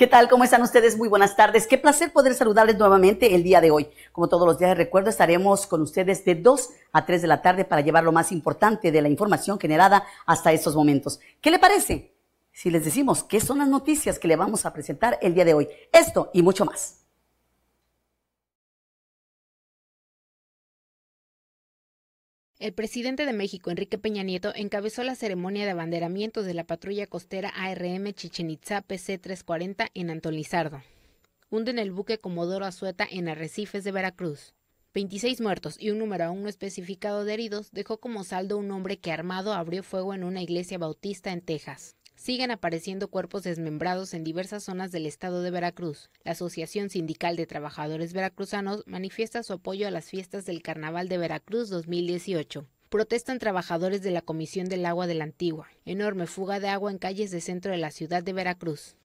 ¿Qué tal? ¿Cómo están ustedes? Muy buenas tardes. Qué placer poder saludarles nuevamente el día de hoy. Como todos los días, de recuerdo, estaremos con ustedes de 2 a 3 de la tarde para llevar lo más importante de la información generada hasta estos momentos. ¿Qué le parece? Si les decimos qué son las noticias que le vamos a presentar el día de hoy. Esto y mucho más. El presidente de México, Enrique Peña Nieto, encabezó la ceremonia de abanderamiento de la patrulla costera ARM Chichen Itza PC-340 en Antolizardo. Hunden el buque Comodoro Azueta en Arrecifes de Veracruz. 26 muertos y un número aún no especificado de heridos dejó como saldo un hombre que armado abrió fuego en una iglesia bautista en Texas siguen apareciendo cuerpos desmembrados en diversas zonas del estado de Veracruz. La Asociación Sindical de Trabajadores Veracruzanos manifiesta su apoyo a las fiestas del Carnaval de Veracruz 2018 protestan trabajadores de la Comisión del Agua de la Antigua. Enorme fuga de agua en calles de centro de la ciudad de Veracruz.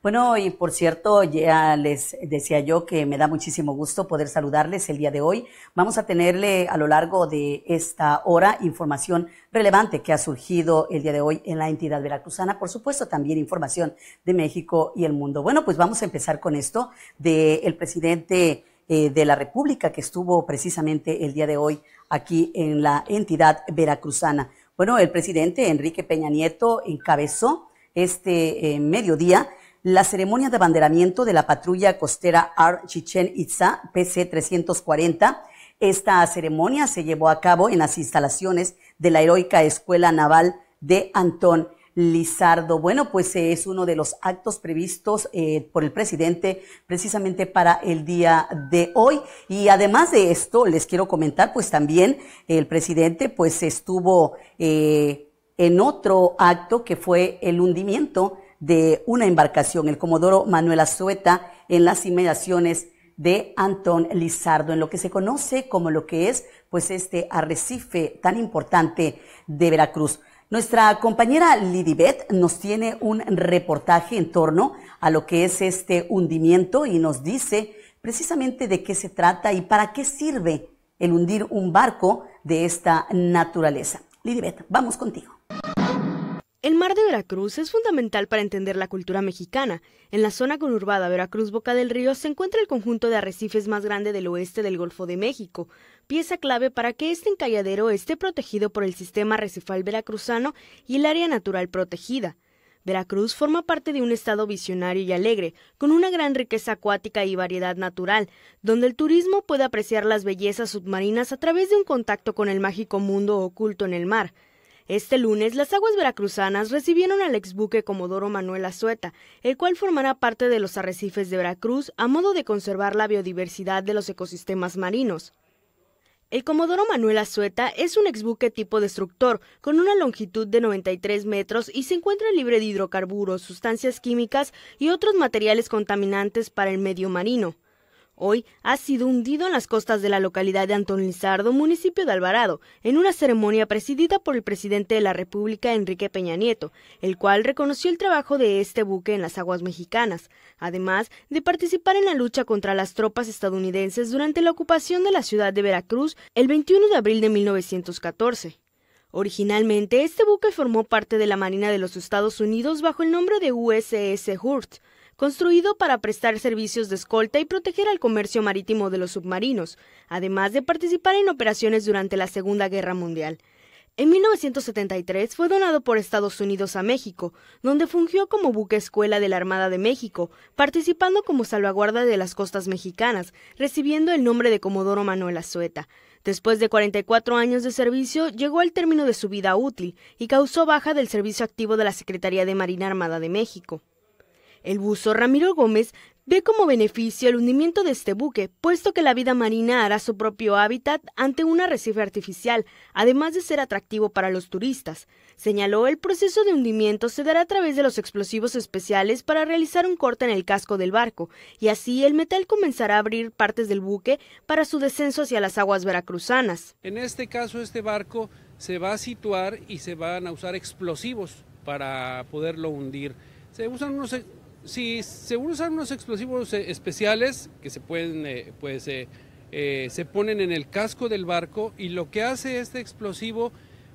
Bueno, y por cierto, ya les decía yo que me da muchísimo gusto poder saludarles el día de hoy. Vamos a tenerle a lo largo de esta hora información relevante que ha surgido el día de hoy en la entidad veracruzana, por supuesto también información de México y el mundo. Bueno, pues vamos a empezar con esto del presidente eh, de la República que estuvo precisamente el día de hoy aquí en la entidad veracruzana. Bueno, el presidente Enrique Peña Nieto encabezó este eh, mediodía la ceremonia de abanderamiento de la patrulla costera Ar Chichen Itza PC-340. Esta ceremonia se llevó a cabo en las instalaciones de la heroica Escuela Naval de Antón Lizardo. Bueno, pues eh, es uno de los actos previstos eh, por el presidente precisamente para el día de hoy. Y además de esto, les quiero comentar, pues también el presidente pues estuvo eh, en otro acto que fue el hundimiento de una embarcación, el Comodoro Manuel Azueta, en las inmediaciones de Antón Lizardo, en lo que se conoce como lo que es, pues, este arrecife tan importante de Veracruz. Nuestra compañera Lidibet nos tiene un reportaje en torno a lo que es este hundimiento y nos dice precisamente de qué se trata y para qué sirve el hundir un barco de esta naturaleza. Lidibet, vamos contigo. El mar de Veracruz es fundamental para entender la cultura mexicana. En la zona conurbada Veracruz-Boca del Río se encuentra el conjunto de arrecifes más grande del oeste del Golfo de México, pieza clave para que este encalladero esté protegido por el sistema recifal veracruzano y el área natural protegida. Veracruz forma parte de un estado visionario y alegre, con una gran riqueza acuática y variedad natural, donde el turismo puede apreciar las bellezas submarinas a través de un contacto con el mágico mundo oculto en el mar. Este lunes, las aguas veracruzanas recibieron al exbuque Comodoro Manuel Azueta, el cual formará parte de los arrecifes de Veracruz a modo de conservar la biodiversidad de los ecosistemas marinos. El Comodoro Manuel Azueta es un exbuque tipo destructor, con una longitud de 93 metros y se encuentra libre de hidrocarburos, sustancias químicas y otros materiales contaminantes para el medio marino. Hoy ha sido hundido en las costas de la localidad de Antón Lizardo, municipio de Alvarado, en una ceremonia presidida por el presidente de la República, Enrique Peña Nieto, el cual reconoció el trabajo de este buque en las aguas mexicanas, además de participar en la lucha contra las tropas estadounidenses durante la ocupación de la ciudad de Veracruz el 21 de abril de 1914. Originalmente, este buque formó parte de la Marina de los Estados Unidos bajo el nombre de USS Hurt, construido para prestar servicios de escolta y proteger al comercio marítimo de los submarinos, además de participar en operaciones durante la Segunda Guerra Mundial. En 1973 fue donado por Estados Unidos a México, donde fungió como buque escuela de la Armada de México, participando como salvaguarda de las costas mexicanas, recibiendo el nombre de Comodoro Manuel Azueta. Después de 44 años de servicio, llegó al término de su vida útil y causó baja del servicio activo de la Secretaría de Marina Armada de México. El buzo Ramiro Gómez ve como beneficio el hundimiento de este buque, puesto que la vida marina hará su propio hábitat ante un arrecife artificial, además de ser atractivo para los turistas. Señaló, el proceso de hundimiento se dará a través de los explosivos especiales para realizar un corte en el casco del barco, y así el metal comenzará a abrir partes del buque para su descenso hacia las aguas veracruzanas. En este caso, este barco se va a situar y se van a usar explosivos para poderlo hundir. Se usan unos Sí, se usan unos explosivos eh, especiales que se pueden, eh, pues, eh, se ponen en el casco del barco y lo que hace este explosivo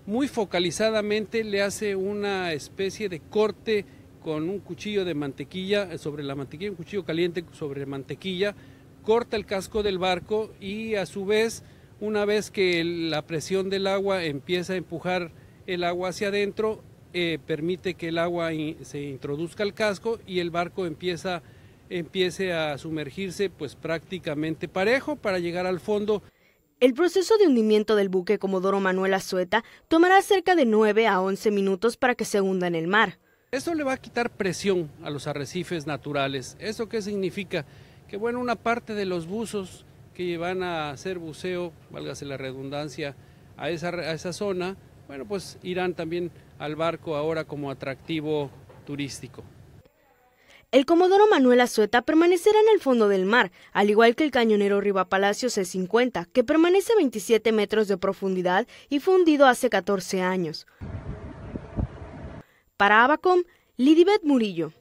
muy focalizadamente le hace una especie de corte con un cuchillo de mantequilla sobre la mantequilla, un cuchillo caliente sobre mantequilla, corta el casco del barco y a su vez, una vez que la presión del agua empieza a empujar el agua hacia adentro, eh, permite que el agua se introduzca al casco y el barco empieza, empiece a sumergirse pues prácticamente parejo para llegar al fondo. El proceso de hundimiento del buque Comodoro Manuel Azueta tomará cerca de 9 a 11 minutos para que se hunda en el mar. Esto le va a quitar presión a los arrecifes naturales. ¿Eso qué significa? Que bueno, una parte de los buzos que van a hacer buceo, válgase la redundancia, a esa, a esa zona, bueno, pues irán también al barco ahora como atractivo turístico. El Comodoro Manuel Azueta permanecerá en el fondo del mar, al igual que el cañonero Riva Palacio C50, que permanece a 27 metros de profundidad y fue hundido hace 14 años. Para Abacom, Lidibet Murillo.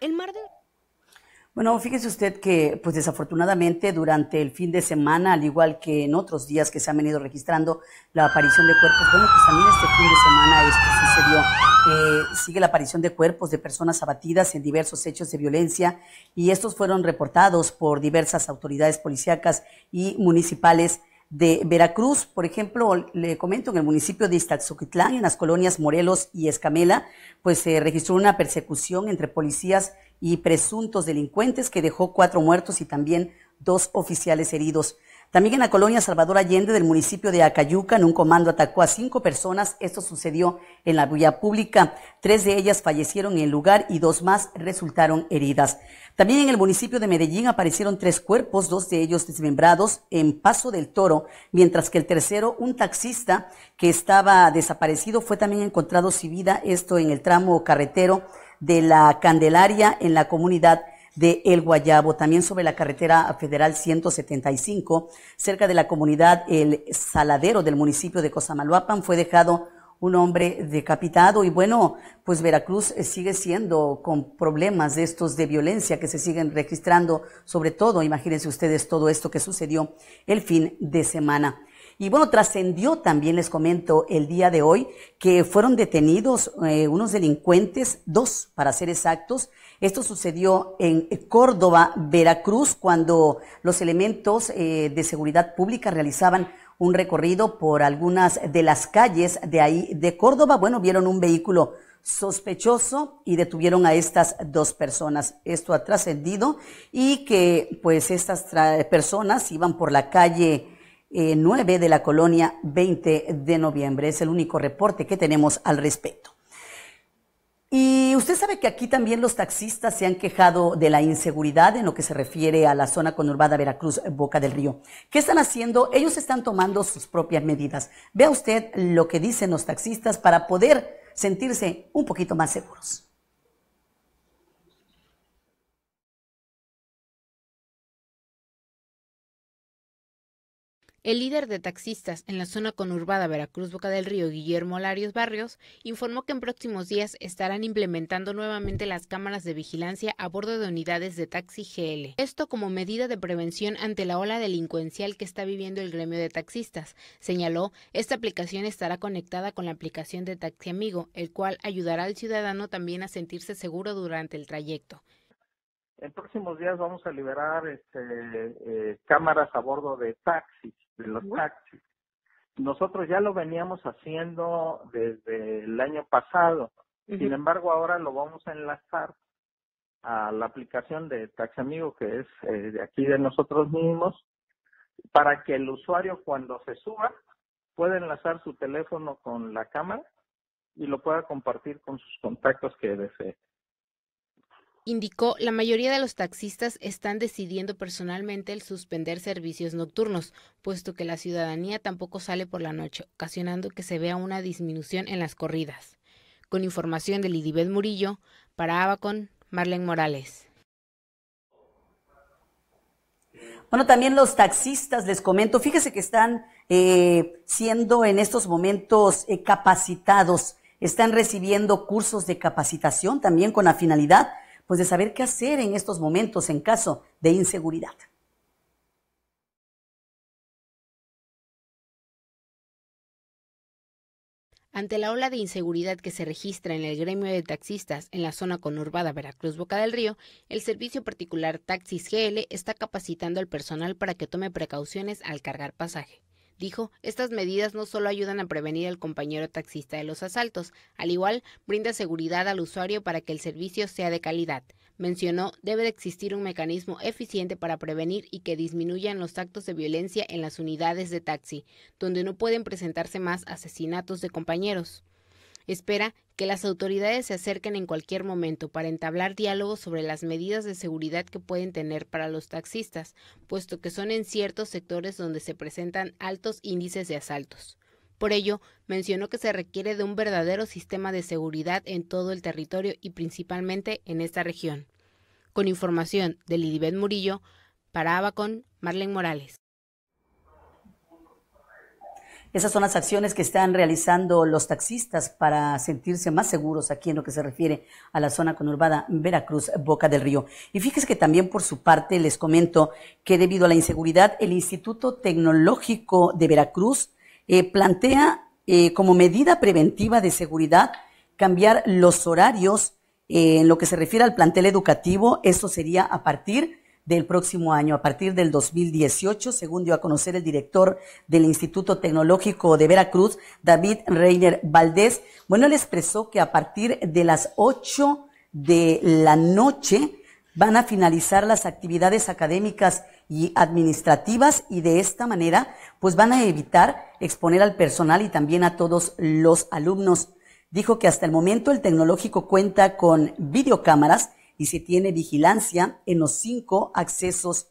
El mar de... Bueno, fíjese usted que, pues desafortunadamente, durante el fin de semana, al igual que en otros días que se han venido registrando la aparición de cuerpos, bueno, pues también este fin de semana esto sucedió. Eh, sigue la aparición de cuerpos de personas abatidas en diversos hechos de violencia y estos fueron reportados por diversas autoridades policíacas y municipales de Veracruz, por ejemplo, le comento, en el municipio de Iztaxoquitlán, en las colonias Morelos y Escamela, pues se registró una persecución entre policías y presuntos delincuentes que dejó cuatro muertos y también dos oficiales heridos. También en la colonia Salvador Allende del municipio de Acayuca, en un comando atacó a cinco personas. Esto sucedió en la vía pública. Tres de ellas fallecieron en el lugar y dos más resultaron heridas. También en el municipio de Medellín aparecieron tres cuerpos, dos de ellos desmembrados en Paso del Toro, mientras que el tercero, un taxista que estaba desaparecido, fue también encontrado sin vida, esto en el tramo carretero de la Candelaria en la comunidad de El Guayabo, también sobre la carretera federal 175, cerca de la comunidad El Saladero del municipio de Cosamaloapan, fue dejado un hombre decapitado y bueno, pues Veracruz eh, sigue siendo con problemas de estos de violencia que se siguen registrando, sobre todo, imagínense ustedes todo esto que sucedió el fin de semana. Y bueno, trascendió también, les comento, el día de hoy que fueron detenidos eh, unos delincuentes, dos para ser exactos. Esto sucedió en Córdoba, Veracruz, cuando los elementos eh, de seguridad pública realizaban un recorrido por algunas de las calles de ahí de Córdoba. Bueno, vieron un vehículo sospechoso y detuvieron a estas dos personas. Esto ha trascendido y que pues estas personas iban por la calle 9 eh, de la colonia 20 de noviembre. Es el único reporte que tenemos al respecto. Y usted sabe que aquí también los taxistas se han quejado de la inseguridad en lo que se refiere a la zona conurbada Veracruz, Boca del Río. ¿Qué están haciendo? Ellos están tomando sus propias medidas. Vea usted lo que dicen los taxistas para poder sentirse un poquito más seguros. El líder de taxistas en la zona conurbada Veracruz-Boca del Río, Guillermo Larios Barrios, informó que en próximos días estarán implementando nuevamente las cámaras de vigilancia a bordo de unidades de taxi GL. Esto como medida de prevención ante la ola delincuencial que está viviendo el gremio de taxistas. Señaló, esta aplicación estará conectada con la aplicación de Taxi Amigo, el cual ayudará al ciudadano también a sentirse seguro durante el trayecto. En próximos días vamos a liberar este, eh, cámaras a bordo de taxis de los taxis. Nosotros ya lo veníamos haciendo desde el año pasado, sin embargo ahora lo vamos a enlazar a la aplicación de Taxi Amigo, que es eh, de aquí de nosotros mismos, para que el usuario cuando se suba pueda enlazar su teléfono con la cámara y lo pueda compartir con sus contactos que desee indicó la mayoría de los taxistas están decidiendo personalmente el suspender servicios nocturnos, puesto que la ciudadanía tampoco sale por la noche, ocasionando que se vea una disminución en las corridas. Con información de Lidibet Murillo, para Abacon, Marlene Morales. Bueno, también los taxistas, les comento, fíjese que están eh, siendo en estos momentos eh, capacitados, están recibiendo cursos de capacitación también con la finalidad pues de saber qué hacer en estos momentos en caso de inseguridad. Ante la ola de inseguridad que se registra en el gremio de taxistas en la zona conurbada Veracruz-Boca del Río, el servicio particular Taxis GL está capacitando al personal para que tome precauciones al cargar pasaje. Dijo, estas medidas no solo ayudan a prevenir al compañero taxista de los asaltos, al igual brinda seguridad al usuario para que el servicio sea de calidad. Mencionó, debe de existir un mecanismo eficiente para prevenir y que disminuyan los actos de violencia en las unidades de taxi, donde no pueden presentarse más asesinatos de compañeros. Espera que las autoridades se acerquen en cualquier momento para entablar diálogo sobre las medidas de seguridad que pueden tener para los taxistas, puesto que son en ciertos sectores donde se presentan altos índices de asaltos. Por ello, mencionó que se requiere de un verdadero sistema de seguridad en todo el territorio y principalmente en esta región. Con información de Lidibet Murillo, para Abacon, Marlene Morales. Esas son las acciones que están realizando los taxistas para sentirse más seguros aquí en lo que se refiere a la zona conurbada Veracruz, Boca del Río. Y fíjese que también por su parte les comento que debido a la inseguridad, el Instituto Tecnológico de Veracruz eh, plantea eh, como medida preventiva de seguridad cambiar los horarios eh, en lo que se refiere al plantel educativo. eso sería a partir del próximo año, a partir del 2018, según dio a conocer el director del Instituto Tecnológico de Veracruz, David Reiner Valdés. Bueno, él expresó que a partir de las 8 de la noche van a finalizar las actividades académicas y administrativas y de esta manera pues van a evitar exponer al personal y también a todos los alumnos. Dijo que hasta el momento el tecnológico cuenta con videocámaras y se tiene vigilancia en los cinco accesos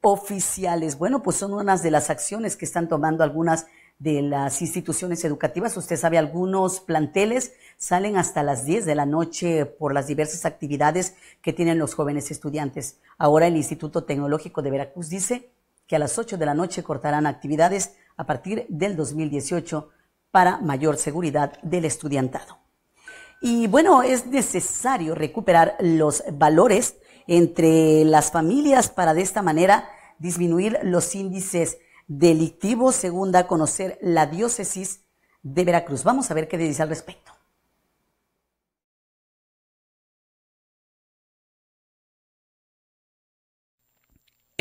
oficiales. Bueno, pues son unas de las acciones que están tomando algunas de las instituciones educativas. Usted sabe, algunos planteles salen hasta las 10 de la noche por las diversas actividades que tienen los jóvenes estudiantes. Ahora el Instituto Tecnológico de Veracruz dice que a las 8 de la noche cortarán actividades a partir del 2018 para mayor seguridad del estudiantado. Y bueno, es necesario recuperar los valores entre las familias para de esta manera disminuir los índices delictivos, según da conocer la diócesis de Veracruz. Vamos a ver qué dice al respecto.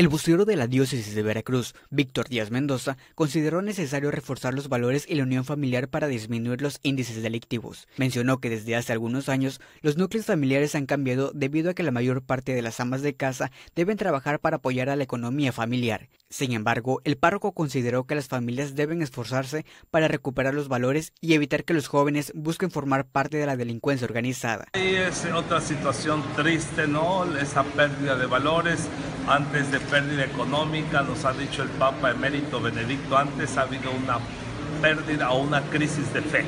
El bustero de la diócesis de Veracruz, Víctor Díaz Mendoza, consideró necesario reforzar los valores y la unión familiar para disminuir los índices delictivos. Mencionó que desde hace algunos años los núcleos familiares han cambiado debido a que la mayor parte de las amas de casa deben trabajar para apoyar a la economía familiar. Sin embargo, el párroco consideró que las familias deben esforzarse para recuperar los valores y evitar que los jóvenes busquen formar parte de la delincuencia organizada. es otra situación triste, ¿no? Esa pérdida de valores antes de pérdida económica, nos ha dicho el Papa Emérito Benedicto antes, ha habido una pérdida o una crisis de fe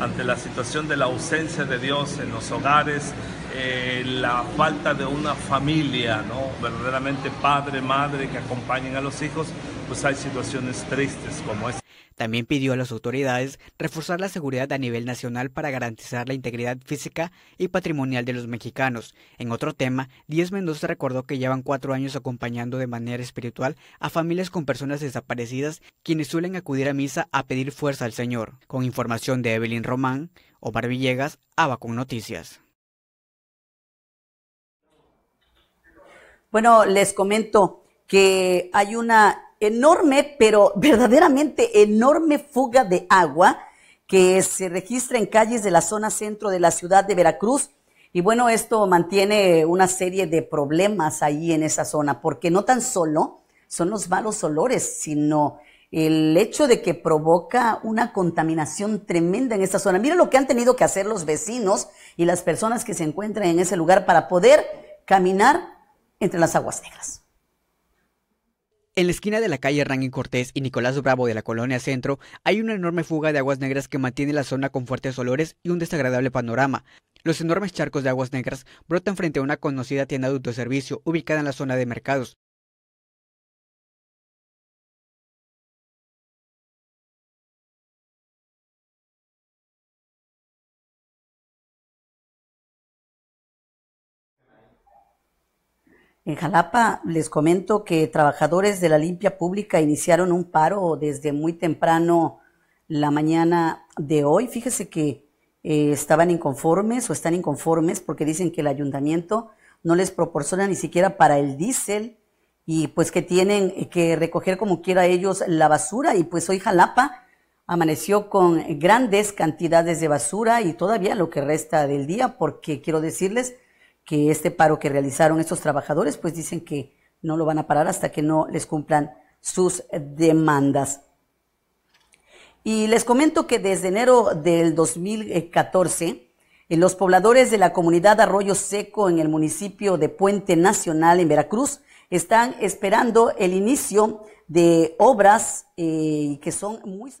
ante la situación de la ausencia de Dios en los hogares, eh, la falta de una familia, ¿no? verdaderamente padre, madre que acompañen a los hijos, pues hay situaciones tristes como esta. También pidió a las autoridades reforzar la seguridad a nivel nacional para garantizar la integridad física y patrimonial de los mexicanos. En otro tema, Díez Mendoza recordó que llevan cuatro años acompañando de manera espiritual a familias con personas desaparecidas quienes suelen acudir a misa a pedir fuerza al Señor. Con información de Evelyn Román, Omar Villegas, Aba con Noticias. Bueno, les comento que hay una enorme, pero verdaderamente enorme fuga de agua que se registra en calles de la zona centro de la ciudad de Veracruz. Y bueno, esto mantiene una serie de problemas ahí en esa zona, porque no tan solo son los malos olores, sino el hecho de que provoca una contaminación tremenda en esa zona. Mira lo que han tenido que hacer los vecinos y las personas que se encuentran en ese lugar para poder caminar entre las aguas negras. En la esquina de la calle Rangin Cortés y Nicolás Bravo de la colonia Centro hay una enorme fuga de aguas negras que mantiene la zona con fuertes olores y un desagradable panorama. Los enormes charcos de aguas negras brotan frente a una conocida tienda de autoservicio ubicada en la zona de mercados. En Jalapa les comento que trabajadores de la limpia pública iniciaron un paro desde muy temprano la mañana de hoy. Fíjese que eh, estaban inconformes o están inconformes porque dicen que el ayuntamiento no les proporciona ni siquiera para el diésel y pues que tienen que recoger como quiera ellos la basura y pues hoy Jalapa amaneció con grandes cantidades de basura y todavía lo que resta del día porque quiero decirles que este paro que realizaron estos trabajadores, pues dicen que no lo van a parar hasta que no les cumplan sus demandas. Y les comento que desde enero del 2014, los pobladores de la comunidad Arroyo Seco en el municipio de Puente Nacional en Veracruz están esperando el inicio de obras eh, que son muy...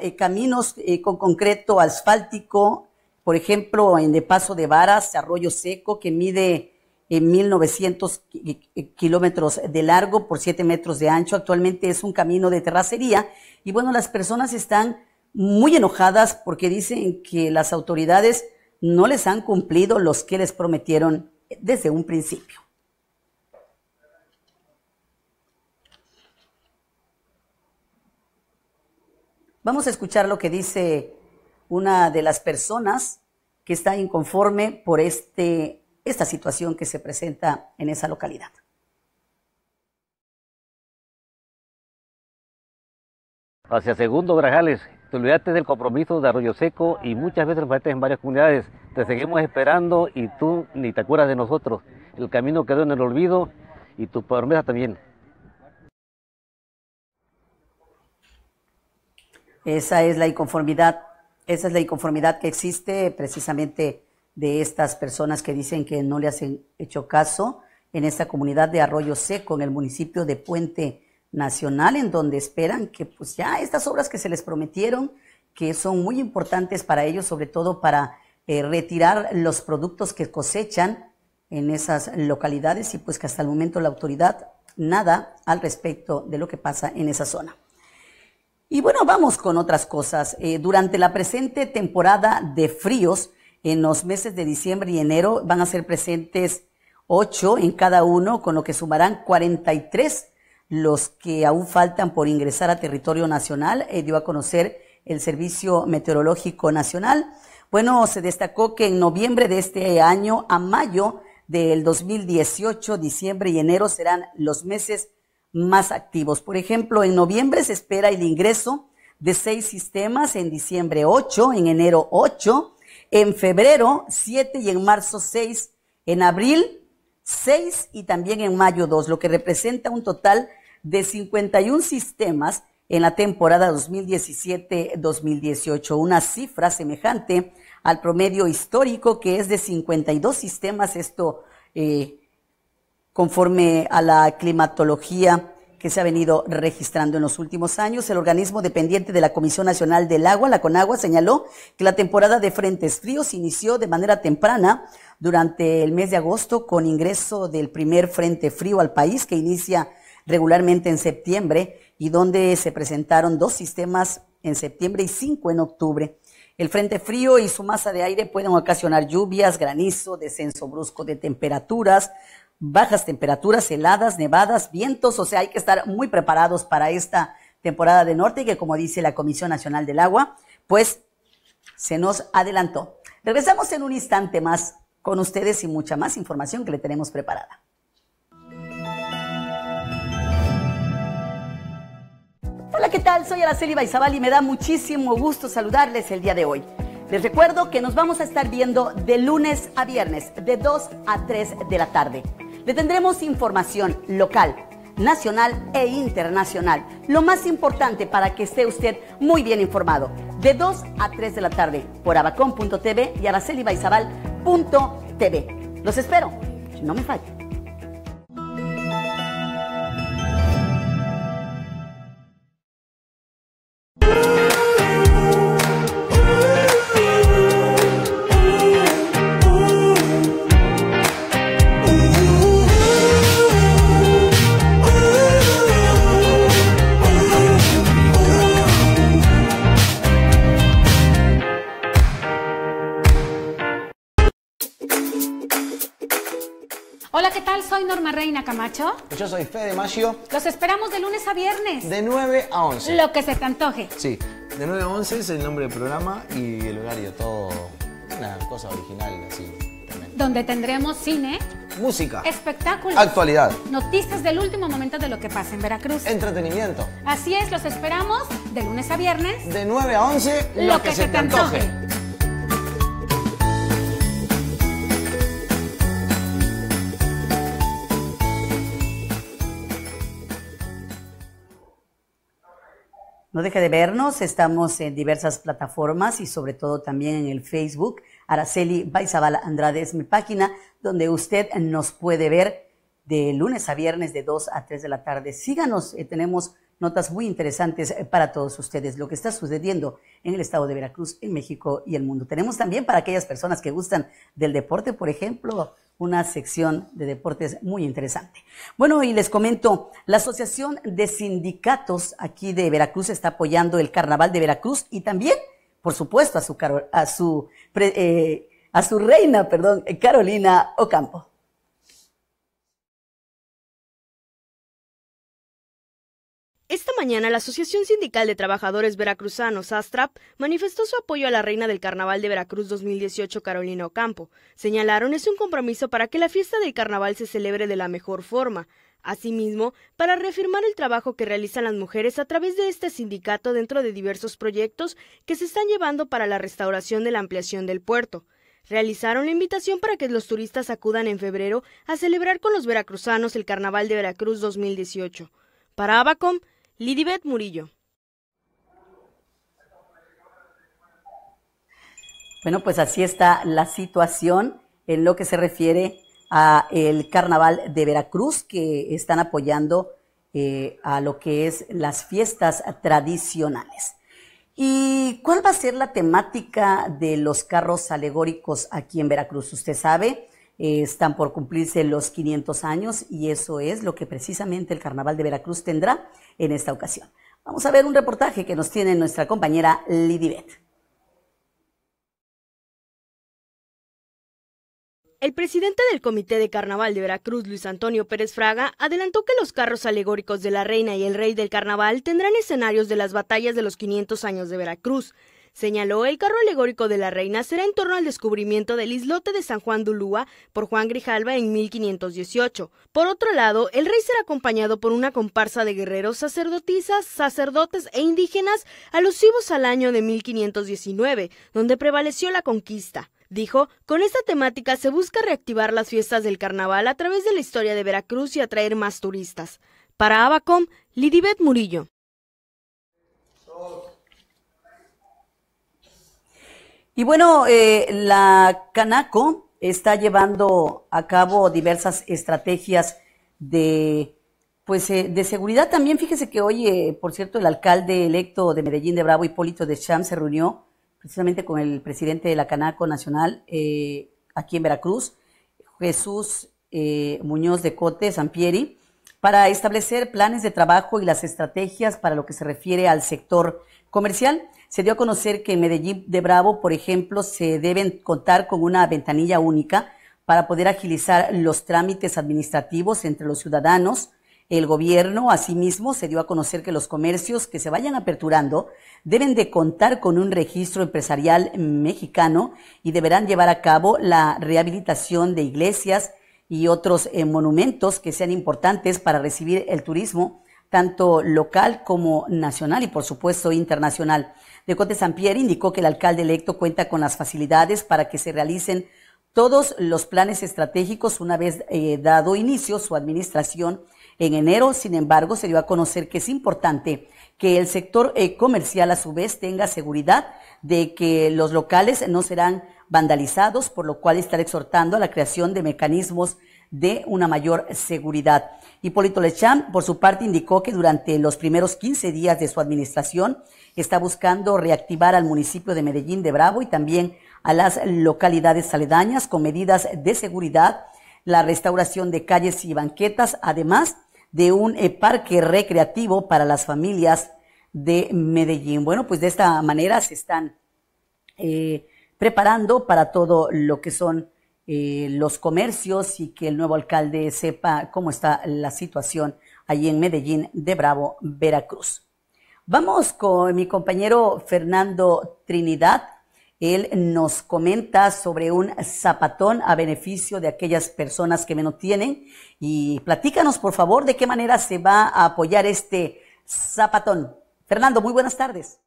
Eh, caminos eh, con concreto asfáltico, por ejemplo, en De Paso de Varas, Arroyo Seco, que mide eh, en 1900 eh, eh, kilómetros de largo por 7 metros de ancho. Actualmente es un camino de terracería. Y bueno, las personas están muy enojadas porque dicen que las autoridades no les han cumplido los que les prometieron desde un principio. Vamos a escuchar lo que dice una de las personas que está inconforme por este, esta situación que se presenta en esa localidad. Hacia Segundo Grajales, te olvidaste del compromiso de Arroyo Seco y muchas veces lo en varias comunidades. Te seguimos esperando y tú ni te acuerdas de nosotros. El camino quedó en el olvido y tu promesa también. Esa es la inconformidad esa es la inconformidad que existe precisamente de estas personas que dicen que no le hacen hecho caso en esta comunidad de Arroyo Seco, en el municipio de Puente Nacional, en donde esperan que pues ya estas obras que se les prometieron, que son muy importantes para ellos, sobre todo para eh, retirar los productos que cosechan en esas localidades y pues que hasta el momento la autoridad nada al respecto de lo que pasa en esa zona. Y bueno, vamos con otras cosas. Eh, durante la presente temporada de fríos, en los meses de diciembre y enero van a ser presentes ocho en cada uno, con lo que sumarán 43 los que aún faltan por ingresar a territorio nacional, eh, dio a conocer el Servicio Meteorológico Nacional. Bueno, se destacó que en noviembre de este año a mayo del 2018, diciembre y enero serán los meses más activos. Por ejemplo, en noviembre se espera el ingreso de seis sistemas, en diciembre ocho, en enero ocho, en febrero siete y en marzo seis, en abril seis y también en mayo dos, lo que representa un total de 51 sistemas en la temporada 2017-2018, una cifra semejante al promedio histórico que es de 52 sistemas, esto eh, Conforme a la climatología que se ha venido registrando en los últimos años, el organismo dependiente de la Comisión Nacional del Agua, la CONAGUA, señaló que la temporada de frentes fríos inició de manera temprana durante el mes de agosto con ingreso del primer frente frío al país que inicia regularmente en septiembre y donde se presentaron dos sistemas en septiembre y cinco en octubre. El frente frío y su masa de aire pueden ocasionar lluvias, granizo, descenso brusco de temperaturas, bajas temperaturas, heladas, nevadas, vientos, o sea, hay que estar muy preparados para esta temporada de norte que, como dice la Comisión Nacional del Agua, pues se nos adelantó. Regresamos en un instante más con ustedes y mucha más información que le tenemos preparada. Hola, ¿qué tal? Soy Araceli Baizabal y me da muchísimo gusto saludarles el día de hoy. Les recuerdo que nos vamos a estar viendo de lunes a viernes, de 2 a 3 de la tarde. Le tendremos información local, nacional e internacional. Lo más importante para que esté usted muy bien informado, de 2 a 3 de la tarde por abacón.tv y aracelibaizabal.tv. Los espero, no me falte. Norma Reina Camacho. Pues yo soy Fede mayo. Los esperamos de lunes a viernes. De 9 a 11. Lo que se te antoje. Sí, de 9 a 11 es el nombre del programa y el horario, todo una cosa original así. Donde tendremos cine, música, espectáculos, actualidad, noticias del último momento de lo que pasa en Veracruz, entretenimiento. Así es, los esperamos de lunes a viernes, de 9 a 11, lo, que, se, te antoje. No deje de vernos, estamos en diversas plataformas y sobre todo también en el Facebook. Araceli Baizabal Andrade es mi página donde usted nos puede ver de lunes a viernes de 2 a 3 de la tarde. Síganos, eh, tenemos notas muy interesantes eh, para todos ustedes, lo que está sucediendo en el estado de Veracruz, en México y el mundo. Tenemos también para aquellas personas que gustan del deporte, por ejemplo, una sección de deportes muy interesante. Bueno, y les comento, la Asociación de Sindicatos aquí de Veracruz está apoyando el Carnaval de Veracruz y también, por supuesto, a su, eh, reina, perdón, Carolina Ocampo. Esta mañana la Asociación Sindical de Trabajadores Veracruzanos, ASTRAP, manifestó su apoyo a la reina del Carnaval de Veracruz 2018, Carolina Ocampo. Señalaron es un compromiso para que la fiesta del carnaval se celebre de la mejor forma. Asimismo, para reafirmar el trabajo que realizan las mujeres a través de este sindicato dentro de diversos proyectos que se están llevando para la restauración de la ampliación del puerto realizaron la invitación para que los turistas acudan en febrero a celebrar con los veracruzanos el Carnaval de Veracruz 2018. Para Abacom, Lidibet Murillo. Bueno, pues así está la situación en lo que se refiere a el Carnaval de Veracruz, que están apoyando eh, a lo que es las fiestas tradicionales. ¿Y cuál va a ser la temática de los carros alegóricos aquí en Veracruz? Usted sabe, eh, están por cumplirse los 500 años y eso es lo que precisamente el Carnaval de Veracruz tendrá en esta ocasión. Vamos a ver un reportaje que nos tiene nuestra compañera Lidibet. El presidente del Comité de Carnaval de Veracruz, Luis Antonio Pérez Fraga, adelantó que los carros alegóricos de la Reina y el Rey del Carnaval tendrán escenarios de las batallas de los 500 años de Veracruz, Señaló el carro alegórico de la reina será en torno al descubrimiento del islote de San Juan Dulúa por Juan Grijalva en 1518. Por otro lado, el rey será acompañado por una comparsa de guerreros, sacerdotisas, sacerdotes e indígenas alusivos al año de 1519, donde prevaleció la conquista. Dijo, con esta temática se busca reactivar las fiestas del carnaval a través de la historia de Veracruz y atraer más turistas. Para Abacom, Lidibet Murillo. Y bueno, eh, la Canaco está llevando a cabo diversas estrategias de, pues, eh, de seguridad. También fíjese que hoy, eh, por cierto, el alcalde electo de Medellín de Bravo, Hipólito de Cham, se reunió precisamente con el presidente de la Canaco Nacional aquí en Veracruz, Jesús Muñoz de Cote Sampieri, para establecer planes de trabajo y las estrategias para lo que se refiere al sector comercial se dio a conocer que en Medellín de Bravo, por ejemplo, se deben contar con una ventanilla única para poder agilizar los trámites administrativos entre los ciudadanos. El gobierno, asimismo, se dio a conocer que los comercios que se vayan aperturando deben de contar con un registro empresarial mexicano y deberán llevar a cabo la rehabilitación de iglesias y otros eh, monumentos que sean importantes para recibir el turismo, tanto local como nacional y, por supuesto, internacional. San Pierre indicó que el alcalde electo cuenta con las facilidades para que se realicen todos los planes estratégicos una vez eh, dado inicio su administración en enero. Sin embargo, se dio a conocer que es importante que el sector eh, comercial a su vez tenga seguridad de que los locales no serán vandalizados, por lo cual estará exhortando a la creación de mecanismos de una mayor seguridad. Hipólito Lecham, por su parte, indicó que durante los primeros 15 días de su administración que está buscando reactivar al municipio de Medellín de Bravo y también a las localidades aledañas con medidas de seguridad, la restauración de calles y banquetas, además de un eh, parque recreativo para las familias de Medellín. Bueno, pues de esta manera se están eh, preparando para todo lo que son eh, los comercios y que el nuevo alcalde sepa cómo está la situación allí en Medellín de Bravo, Veracruz. Vamos con mi compañero Fernando Trinidad. Él nos comenta sobre un zapatón a beneficio de aquellas personas que menos tienen. Y platícanos, por favor, de qué manera se va a apoyar este zapatón. Fernando, muy buenas tardes.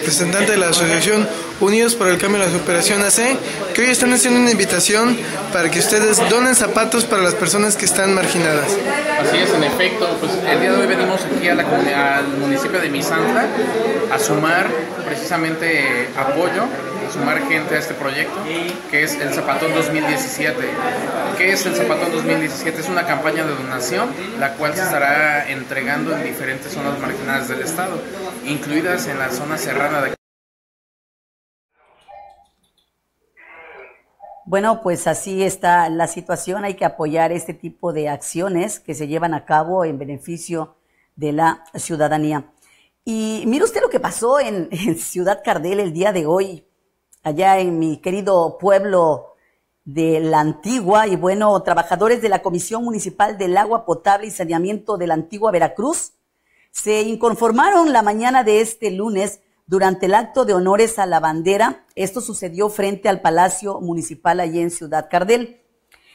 representante de la Asociación Unidos por el Cambio de la Superación AC, que hoy están haciendo una invitación para que ustedes donen zapatos para las personas que están marginadas. Así es, en efecto, pues el día de hoy venimos aquí a la, al municipio de Misanta a sumar precisamente apoyo sumar gente a este proyecto, que es el Zapatón 2017. ¿Qué es el Zapatón 2017? Es una campaña de donación, la cual se estará entregando en diferentes zonas marginales del Estado, incluidas en la zona serrana de... Bueno, pues así está la situación. Hay que apoyar este tipo de acciones que se llevan a cabo en beneficio de la ciudadanía. Y mire usted lo que pasó en Ciudad Cardel el día de hoy allá en mi querido pueblo de la Antigua y bueno, trabajadores de la Comisión Municipal del Agua Potable y Saneamiento de la Antigua Veracruz se inconformaron la mañana de este lunes durante el acto de honores a la bandera. Esto sucedió frente al Palacio Municipal allí en Ciudad Cardel.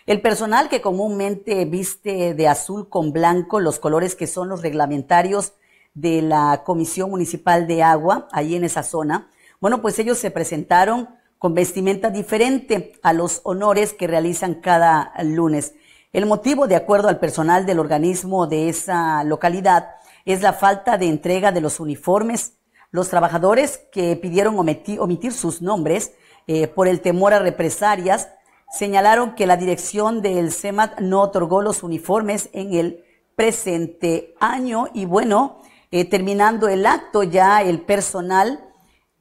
El personal que comúnmente viste de azul con blanco, los colores que son los reglamentarios de la Comisión Municipal de Agua, allí en esa zona, bueno, pues ellos se presentaron con vestimenta diferente a los honores que realizan cada lunes. El motivo, de acuerdo al personal del organismo de esa localidad, es la falta de entrega de los uniformes. Los trabajadores que pidieron omitir, sus nombres eh, por el temor a represalias señalaron que la dirección del CEMAT no otorgó los uniformes en el presente año y bueno, eh, terminando el acto ya el personal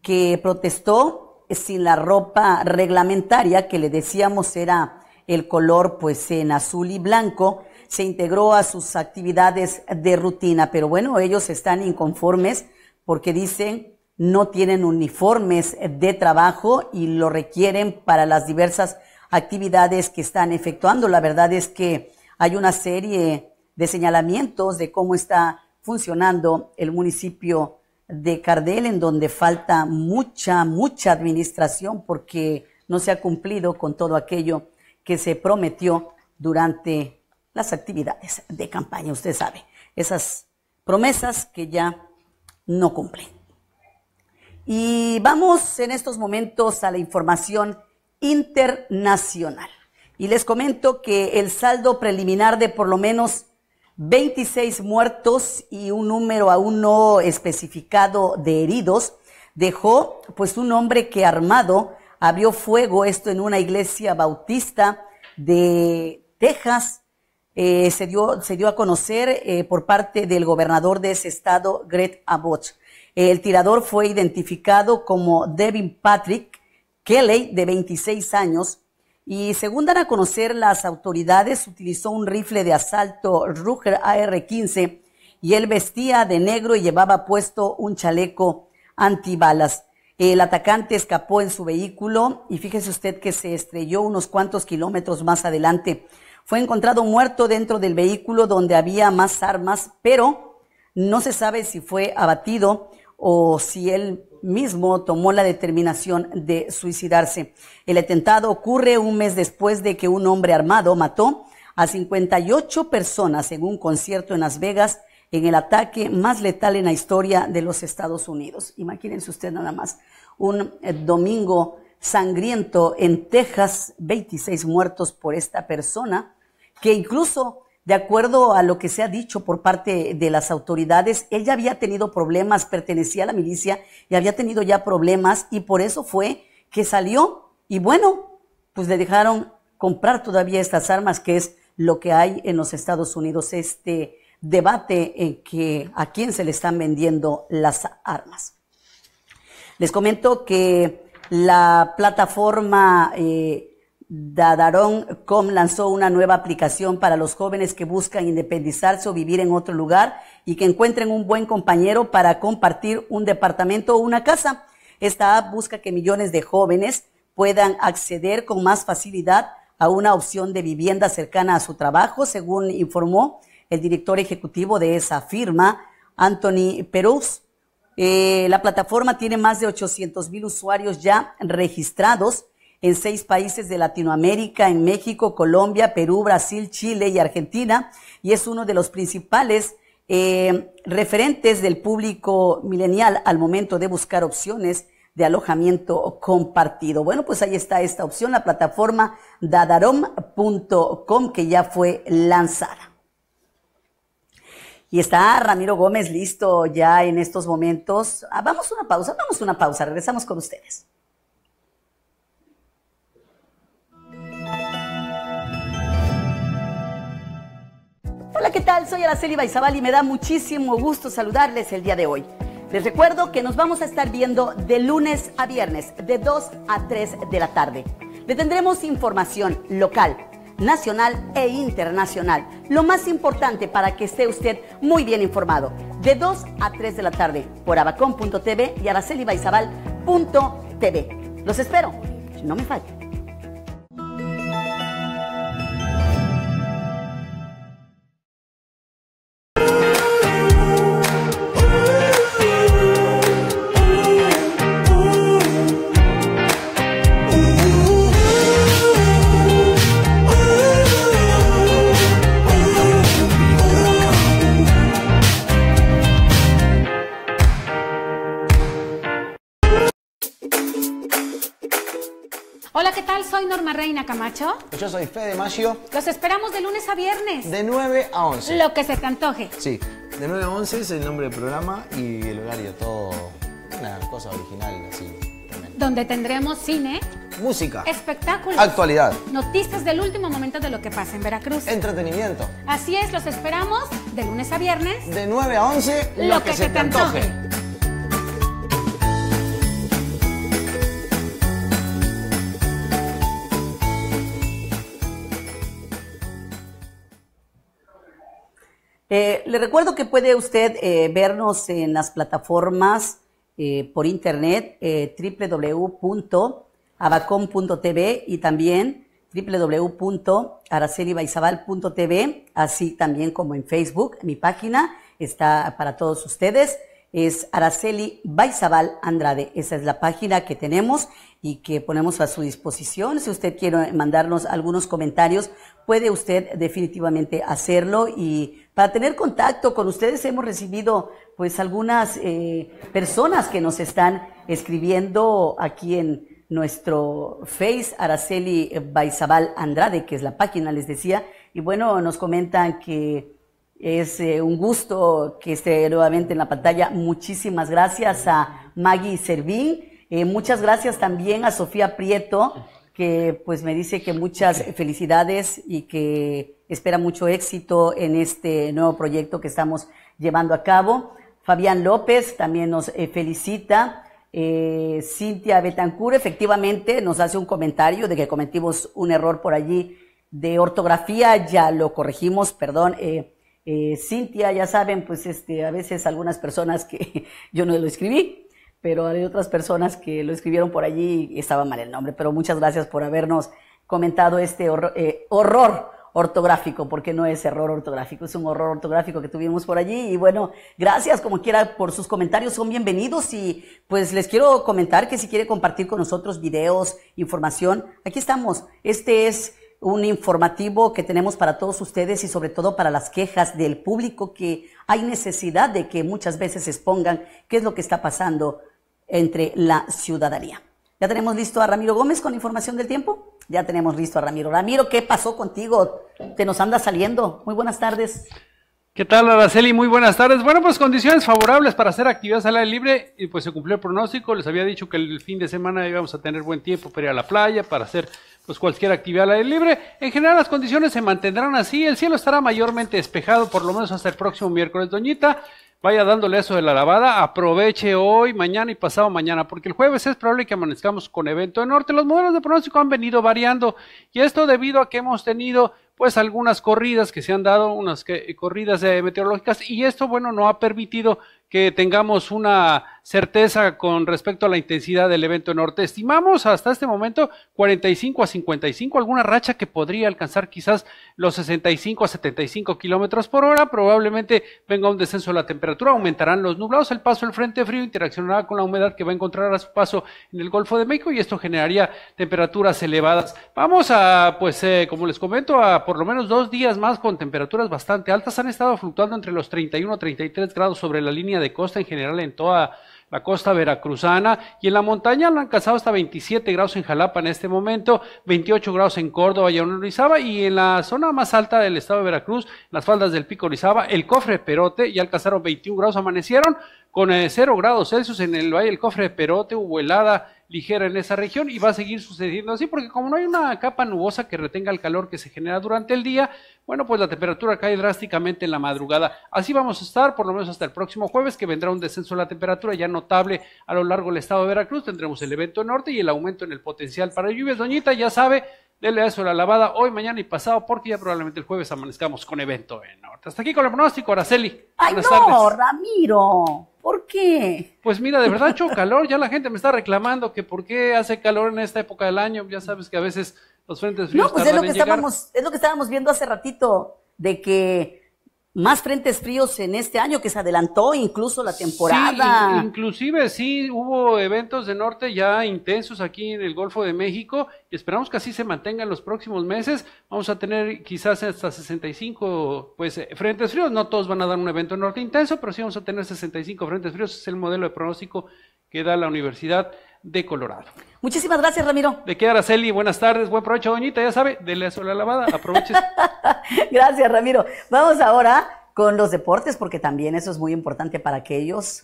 que protestó eh, sin la ropa reglamentaria que le decíamos era el color pues en azul y blanco, se integró a sus actividades de rutina, pero bueno, ellos están inconformes porque dicen no tienen uniformes de trabajo y lo requieren para las diversas actividades que están efectuando. La verdad es que hay una serie de señalamientos de cómo está funcionando el municipio de Cardel en donde falta mucha, mucha administración porque no se ha cumplido con todo aquello que se prometió durante las actividades de campaña, usted sabe, esas promesas que ya no cumplen. Y vamos en estos momentos a la información internacional. Y les comento que el saldo preliminar de por lo menos 26 muertos y un número aún no especificado de heridos, dejó pues un hombre que armado abrió fuego, esto en una iglesia bautista de Texas, eh, se, dio, se dio a conocer eh, por parte del gobernador de ese estado, Greg Abbott. El tirador fue identificado como Devin Patrick Kelly, de 26 años, y según dan a conocer las autoridades, utilizó un rifle de asalto Ruger AR-15 y él vestía de negro y llevaba puesto un chaleco antibalas. El atacante escapó en su vehículo y fíjese usted que se estrelló unos cuantos kilómetros más adelante. Fue encontrado muerto dentro del vehículo donde había más armas, pero no se sabe si fue abatido o si él mismo tomó la determinación de suicidarse. El atentado ocurre un mes después de que un hombre armado mató a 58 personas en un concierto en Las Vegas en el ataque más letal en la historia de los Estados Unidos. Imagínense usted nada más, un eh, domingo sangriento en Texas, 26 muertos por esta persona, que incluso de acuerdo a lo que se ha dicho por parte de las autoridades, él ya había tenido problemas, pertenecía a la milicia y había tenido ya problemas y por eso fue que salió y bueno, pues le dejaron comprar todavía estas armas, que es lo que hay en los Estados Unidos, este debate en que a quién se le están vendiendo las armas. Les comento que la plataforma eh, Dadaron.com lanzó una nueva aplicación para los jóvenes que buscan independizarse o vivir en otro lugar y que encuentren un buen compañero para compartir un departamento o una casa. Esta app busca que millones de jóvenes puedan acceder con más facilidad a una opción de vivienda cercana a su trabajo, según informó el director ejecutivo de esa firma, Anthony Perus. Eh, la plataforma tiene más de 800 mil usuarios ya registrados en seis países de Latinoamérica, en México, Colombia, Perú, Brasil, Chile y Argentina, y es uno de los principales eh, referentes del público milenial al momento de buscar opciones de alojamiento compartido. Bueno, pues ahí está esta opción, la plataforma dadarom.com que ya fue lanzada. Y está Ramiro Gómez listo ya en estos momentos. Ah, vamos una pausa, vamos una pausa, regresamos con ustedes. Hola, ¿qué tal? Soy Araceli Baizabal y me da muchísimo gusto saludarles el día de hoy. Les recuerdo que nos vamos a estar viendo de lunes a viernes, de 2 a 3 de la tarde. Le tendremos información local, nacional e internacional. Lo más importante para que esté usted muy bien informado, de 2 a 3 de la tarde por abacom.tv y aracelibaizabal.tv. Los espero, no me falta. Reina Camacho. Pues yo soy Fede Maggio. Los esperamos de lunes a viernes. De 9 a 11. Lo que se te antoje. Sí, de 9 a 11 es el nombre del programa y el horario todo. Una cosa original así. Donde tendremos cine, música, espectáculos, actualidad, noticias del último momento de lo que pasa en Veracruz, entretenimiento. Así es, los esperamos de lunes a viernes, de 9 a 11, lo, que, se, te, antoje. Eh, le recuerdo que puede usted eh, vernos en las plataformas eh, por internet www.abacom.tv y también www.aracelibaizabal.tv, así también como en Facebook, mi página está para todos ustedes. Es Araceli Baizabal Andrade. Esa es la página que tenemos y que ponemos a su disposición. Si usted quiere mandarnos algunos comentarios, puede usted definitivamente hacerlo y para tener contacto con ustedes hemos recibido pues algunas eh, personas que nos están escribiendo aquí en nuestro Face, Araceli Baizabal Andrade, que es la página, les decía, y bueno, nos comentan que es eh, un gusto que esté nuevamente en la pantalla. Muchísimas gracias a Maggie Servín eh, muchas gracias también a Sofía Prieto, que pues me dice que muchas felicidades y que espera mucho éxito en este nuevo proyecto que estamos llevando a cabo. Fabián López también nos eh, felicita. Eh, Cintia Betancur efectivamente nos hace un comentario de que cometimos un error por allí de ortografía, ya lo corregimos, perdón. Cintia, ya saben, pues este, a veces algunas personas que yo no lo escribí, pero hay otras personas que lo escribieron por allí y estaba mal el nombre, pero muchas gracias por habernos comentado este eh, horror, ortográfico, porque no es error ortográfico, es un horror ortográfico que tuvimos por allí. Y bueno, gracias como quiera por sus comentarios, son bienvenidos y pues les quiero comentar que si quiere compartir con nosotros videos, información, aquí estamos. Este es un informativo que tenemos para todos ustedes y sobre todo para las quejas del público que hay necesidad de que muchas veces expongan qué es lo que está pasando entre la ciudadanía. Ya tenemos listo a Ramiro Gómez con información del tiempo. Ya tenemos listo a Ramiro. Ramiro, ¿qué pasó contigo? Te nos anda saliendo. Muy buenas tardes. ¿Qué tal, Araceli? Muy buenas tardes. Bueno, pues condiciones favorables para hacer actividades al aire libre y pues se cumplió el pronóstico. Les había dicho que el fin de semana íbamos a tener buen tiempo para ir a la playa, para hacer pues cualquier actividad al aire libre. En general las condiciones se mantendrán así, el cielo estará mayormente despejado por lo menos hasta el próximo miércoles, doñita. Vaya dándole eso de la lavada, aproveche hoy, mañana y pasado mañana, porque el jueves es probable que amanezcamos con evento de norte. Los modelos de pronóstico han venido variando y esto debido a que hemos tenido pues algunas corridas que se han dado, unas que, eh, corridas eh, meteorológicas y esto bueno no ha permitido que tengamos una certeza con respecto a la intensidad del evento norte. Estimamos hasta este momento 45 a 55, alguna racha que podría alcanzar quizás los 65 a 75 kilómetros por hora. Probablemente venga un descenso de la temperatura, aumentarán los nublados, el paso del frente frío interaccionará con la humedad que va a encontrar a su paso en el Golfo de México y esto generaría temperaturas elevadas. Vamos a, pues, eh, como les comento, a por lo menos dos días más con temperaturas bastante altas. Han estado fluctuando entre los 31 a 33 grados sobre la línea de costa en general en toda la costa veracruzana y en la montaña lo han alcanzado hasta 27 grados en Jalapa en este momento, 28 grados en Córdoba y en y en la zona más alta del estado de Veracruz, las faldas del pico Orizaba, el cofre Perote ya alcanzaron 21 grados, amanecieron con 0 eh, grados Celsius en el Valle Cofre de Perote, hubo helada ligera en esa región y va a seguir sucediendo así, porque como no hay una capa nubosa que retenga el calor que se genera durante el día, bueno, pues la temperatura cae drásticamente en la madrugada. Así vamos a estar, por lo menos hasta el próximo jueves, que vendrá un descenso de la temperatura ya notable a lo largo del estado de Veracruz. Tendremos el evento norte y el aumento en el potencial para lluvias. Doñita, ya sabe, dele a eso la lavada hoy, mañana y pasado, porque ya probablemente el jueves amanezcamos con evento en norte. Hasta aquí con el pronóstico, Araceli. Ay, no, Ramiro. ¿Por qué? Pues mira, de verdad ha hecho calor, ya la gente me está reclamando que por qué hace calor en esta época del año, ya sabes que a veces los frentes fríos No, pues es lo que estábamos es lo que estábamos viendo hace ratito de que más frentes fríos en este año que se adelantó incluso la temporada. inclusive sí hubo eventos de norte ya intensos aquí en el Golfo de México y esperamos que así se mantenga en los próximos meses. Vamos a tener quizás hasta 65 pues eh, frentes fríos, no todos van a dar un evento norte intenso, pero sí vamos a tener 65 frentes fríos, es el modelo de pronóstico que da la Universidad de Colorado. Muchísimas gracias, Ramiro. De qué, Araceli, buenas tardes, buen provecho, doñita, ya sabe, de la sola lavada, aproveches. gracias, Ramiro. Vamos ahora con los deportes, porque también eso es muy importante para aquellos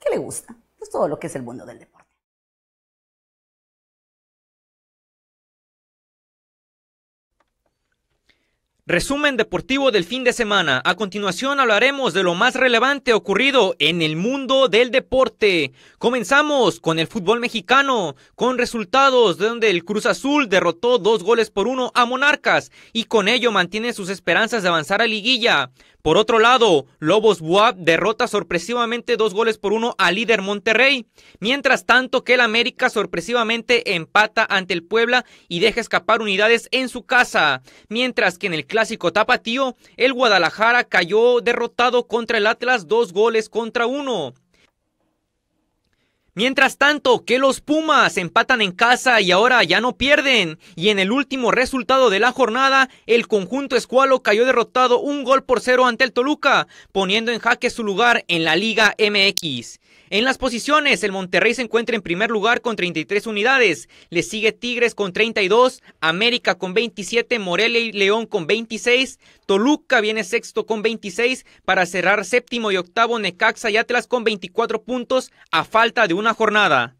que le gusta, pues todo lo que es el mundo del deporte. Resumen deportivo del fin de semana. A continuación hablaremos de lo más relevante ocurrido en el mundo del deporte. Comenzamos con el fútbol mexicano, con resultados de donde el Cruz Azul derrotó dos goles por uno a Monarcas y con ello mantiene sus esperanzas de avanzar a liguilla. Por otro lado, Lobos Buap derrota sorpresivamente dos goles por uno al líder Monterrey, mientras tanto que el América sorpresivamente empata ante el Puebla y deja escapar unidades en su casa, mientras que en el clásico tapatío, el Guadalajara cayó derrotado contra el Atlas dos goles contra uno. Mientras tanto, que los Pumas empatan en casa y ahora ya no pierden. Y en el último resultado de la jornada, el conjunto escualo cayó derrotado un gol por cero ante el Toluca, poniendo en jaque su lugar en la Liga MX. En las posiciones, el Monterrey se encuentra en primer lugar con 33 unidades, le sigue Tigres con 32, América con 27, Morelia y León con 26, Toluca viene sexto con 26 para cerrar séptimo y octavo Necaxa y Atlas con 24 puntos a falta de una jornada.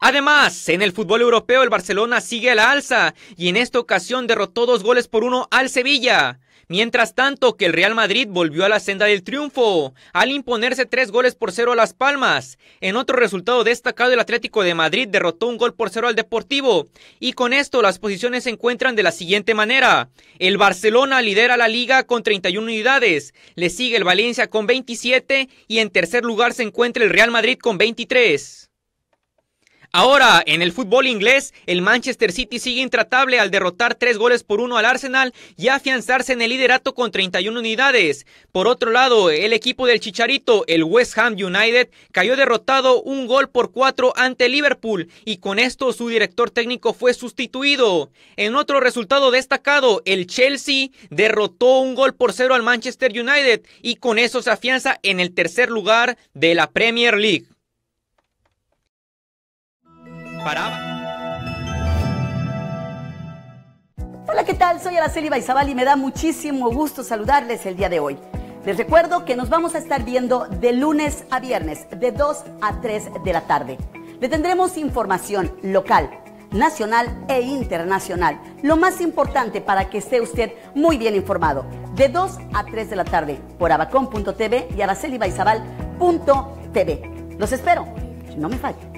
Además, en el fútbol europeo el Barcelona sigue a la alza y en esta ocasión derrotó dos goles por uno al Sevilla. Mientras tanto, que el Real Madrid volvió a la senda del triunfo, al imponerse tres goles por cero a Las Palmas. En otro resultado destacado, el Atlético de Madrid derrotó un gol por cero al Deportivo. Y con esto, las posiciones se encuentran de la siguiente manera. El Barcelona lidera la liga con 31 unidades, le sigue el Valencia con 27 y en tercer lugar se encuentra el Real Madrid con 23. Ahora, en el fútbol inglés, el Manchester City sigue intratable al derrotar tres goles por uno al Arsenal y afianzarse en el liderato con 31 unidades. Por otro lado, el equipo del Chicharito, el West Ham United, cayó derrotado un gol por cuatro ante Liverpool y con esto su director técnico fue sustituido. En otro resultado destacado, el Chelsea derrotó un gol por cero al Manchester United y con eso se afianza en el tercer lugar de la Premier League. Hola, ¿qué tal? Soy Araceli Baizabal y me da muchísimo gusto saludarles el día de hoy. Les recuerdo que nos vamos a estar viendo de lunes a viernes, de 2 a 3 de la tarde. Le tendremos información local, nacional e internacional. Lo más importante para que esté usted muy bien informado. De 2 a 3 de la tarde por abacón.tv y aracelibaizabal.tv. Los espero. No me falle.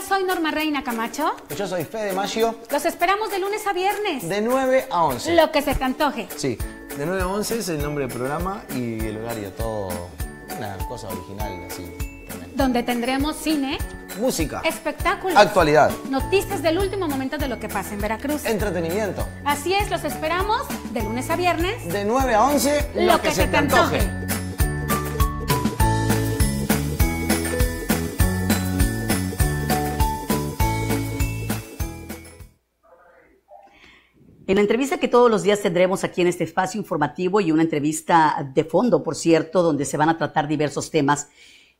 Soy Norma Reina Camacho. Pues yo soy Fede Macio. Los esperamos de lunes a viernes. De 9 a 11. Lo que se te antoje. Sí, de 9 a 11 es el nombre del programa y el horario, todo una cosa original así. Donde tendremos cine, música, espectáculo, actualidad, noticias del último momento de lo que pasa en Veracruz, entretenimiento. Así es, los esperamos de lunes a viernes, de 9 a 11, lo, que, se, te, antoje. En la entrevista que todos los días tendremos aquí en este espacio informativo y una entrevista de fondo, por cierto, donde se van a tratar diversos temas.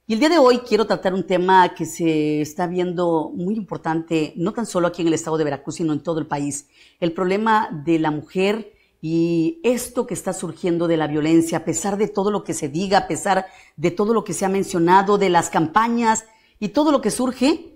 Y el día de hoy quiero tratar un tema que se está viendo muy importante, no tan solo aquí en el estado de Veracruz, sino en todo el país. El problema de la mujer y esto que está surgiendo de la violencia, a pesar de todo lo que se diga, a pesar de todo lo que se ha mencionado, de las campañas y todo lo que surge,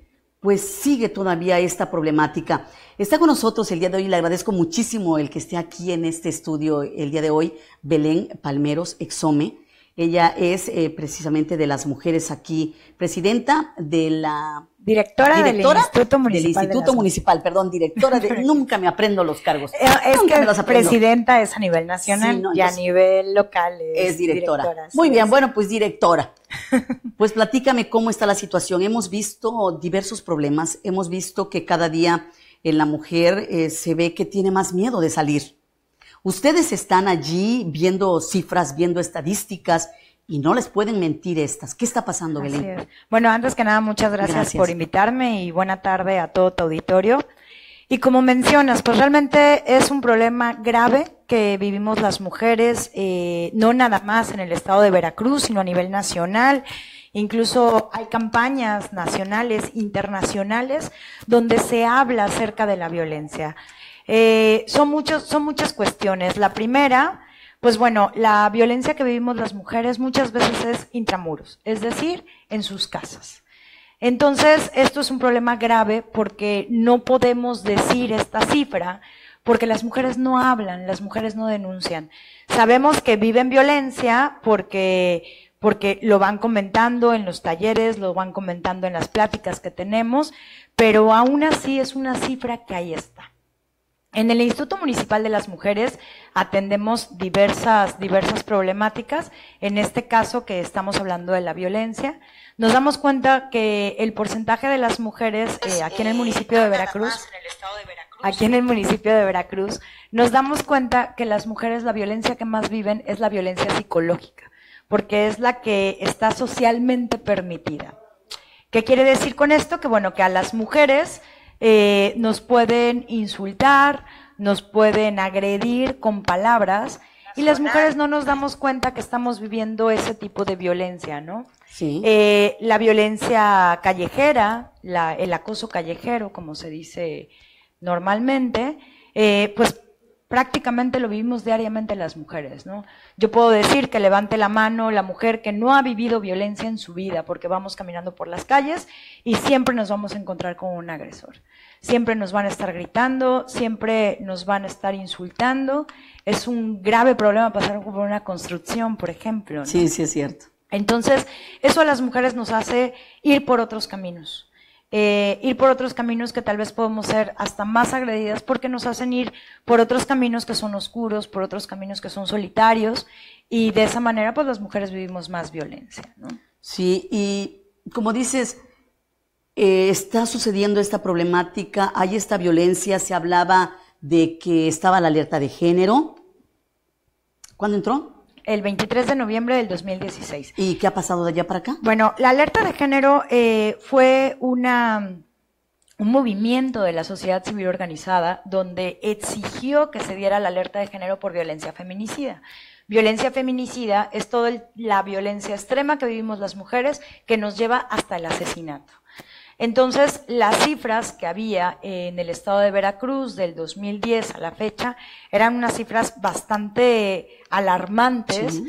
pues sigue todavía esta problemática. Está con nosotros el día de hoy le agradezco muchísimo el que esté aquí en este estudio el día de hoy, Belén Palmeros Exome. Ella es eh, precisamente de las mujeres aquí, presidenta de la Directora, del Instituto Municipal. Del Instituto Municipal, perdón, directora de. nunca me aprendo los cargos. Eh, es que los presidenta es a nivel nacional y a nivel local es, directora. Muy bien, bueno, pues directora. Pues platícame cómo está la situación. Hemos visto diversos problemas. Hemos visto que cada día en eh, la mujer eh, se ve que tiene más miedo de salir. Ustedes están allí viendo cifras, viendo estadísticas y no les pueden mentir estas. ¿Qué está pasando, Belén? Bueno, antes que nada, muchas gracias, por invitarme y buena tarde a todo tu auditorio. Y como mencionas, pues realmente es un problema grave que vivimos las mujeres, eh, no nada más en el estado de Veracruz, sino a nivel nacional. Incluso hay campañas nacionales, internacionales, donde se habla acerca de la violencia. Eh, son, muchos, son muchas cuestiones. La primera, pues bueno, la violencia que vivimos las mujeres muchas veces es intramuros, es decir, en sus casas. Entonces, esto es un problema grave porque no podemos decir esta cifra, porque las mujeres no hablan, las mujeres no denuncian. Sabemos que viven violencia porque porque lo van comentando en los talleres, lo van comentando en las pláticas que tenemos, pero aún así es una cifra que ahí está. En el Instituto Municipal de las Mujeres atendemos diversas, diversas problemáticas, en este caso que estamos hablando de la violencia. Nos damos cuenta que el porcentaje de las mujeres eh, aquí en el eh, municipio de Veracruz, aquí en el municipio de Veracruz, nos damos cuenta que las mujeres la violencia que más viven es la violencia psicológica, porque es la que está socialmente permitida. ¿Qué quiere decir con esto? Que bueno, que a las mujeres eh, nos pueden insultar, nos pueden agredir con palabras y las mujeres no nos damos cuenta que estamos viviendo ese tipo de violencia, ¿no? Sí. Eh, la violencia callejera, la, el acoso callejero, como se dice normalmente, eh, pues prácticamente lo vivimos diariamente las mujeres, ¿no? Yo puedo decir que levante la mano la mujer que no ha vivido violencia en su vida, porque vamos caminando por las calles y siempre nos vamos a encontrar con un agresor. Siempre nos van a estar gritando, siempre nos van a estar insultando. Es un grave problema pasar por una construcción, por ejemplo. Sí, sí es cierto. Entonces, eso a las mujeres nos hace ir por otros caminos. Eh, ir por otros caminos que tal vez podemos ser hasta más agredidas porque nos hacen ir por otros caminos que son oscuros, por otros caminos que son solitarios y de esa manera pues las mujeres vivimos más violencia. Sí, y como dices, eh, está sucediendo esta problemática, hay esta violencia, se hablaba de que estaba la alerta de género. ¿Cuándo entró? el 23 de noviembre del 2016. ¿Y qué ha pasado de allá para acá? Bueno, la alerta de género eh, fue una un movimiento de la sociedad civil organizada donde exigió que se diera la alerta de género por violencia feminicida. Violencia feminicida es toda la violencia extrema que vivimos las mujeres que nos lleva hasta el asesinato. Entonces, las cifras que había en el estado de Veracruz del 2010 a la fecha eran unas cifras bastante alarmantes.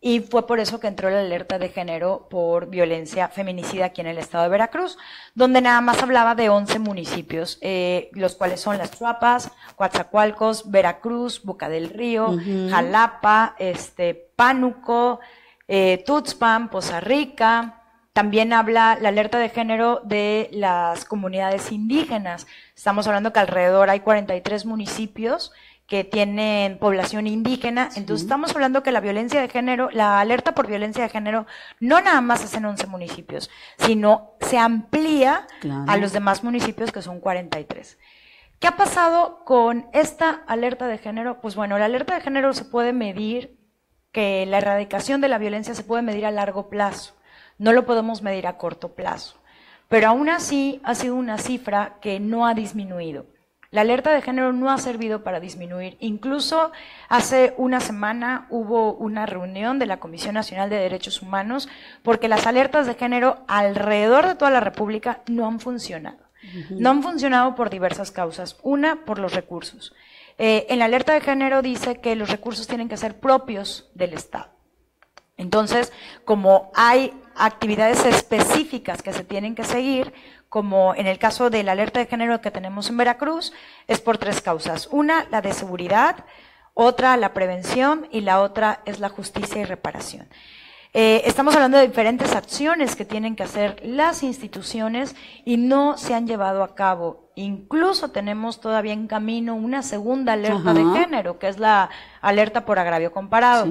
Y fue por eso que entró la alerta de género por violencia feminicida aquí en el estado de Veracruz, donde nada más hablaba de 11 municipios, eh, los cuales son Las Chuapas, Coatzacoalcos, Veracruz, Boca del Río, Jalapa, este, Pánuco, eh, Tuxpan, Poza Rica, también habla la alerta de género de las comunidades indígenas. Estamos hablando que alrededor hay 43 municipios que tienen población indígena. Entonces estamos hablando que la violencia de género, la alerta por violencia de género, no nada más es en 11 municipios, sino se amplía a los demás municipios que son 43. ¿Qué ha pasado con esta alerta de género? Pues bueno, la alerta de género se puede medir, que la erradicación de la violencia se puede medir a largo plazo. No lo podemos medir a corto plazo, pero aún así ha sido una cifra que no ha disminuido. La alerta de género no ha servido para disminuir. Incluso hace una semana hubo una reunión de la Comisión Nacional de Derechos Humanos porque las alertas de género alrededor de toda la República no han funcionado. No han funcionado por diversas causas. Una, por los recursos. Eh, en la alerta de género dice que los recursos tienen que ser propios del Estado. Entonces, como hay actividades específicas que se tienen que seguir, como en el caso de la alerta de género que tenemos en Veracruz, es por tres causas. Una, la de seguridad, otra, la prevención y la otra es la justicia y reparación. Eh, estamos hablando de diferentes acciones que tienen que hacer las instituciones y no se han llevado a cabo. Incluso tenemos todavía en camino una segunda alerta de género, que es la alerta por agravio comparado.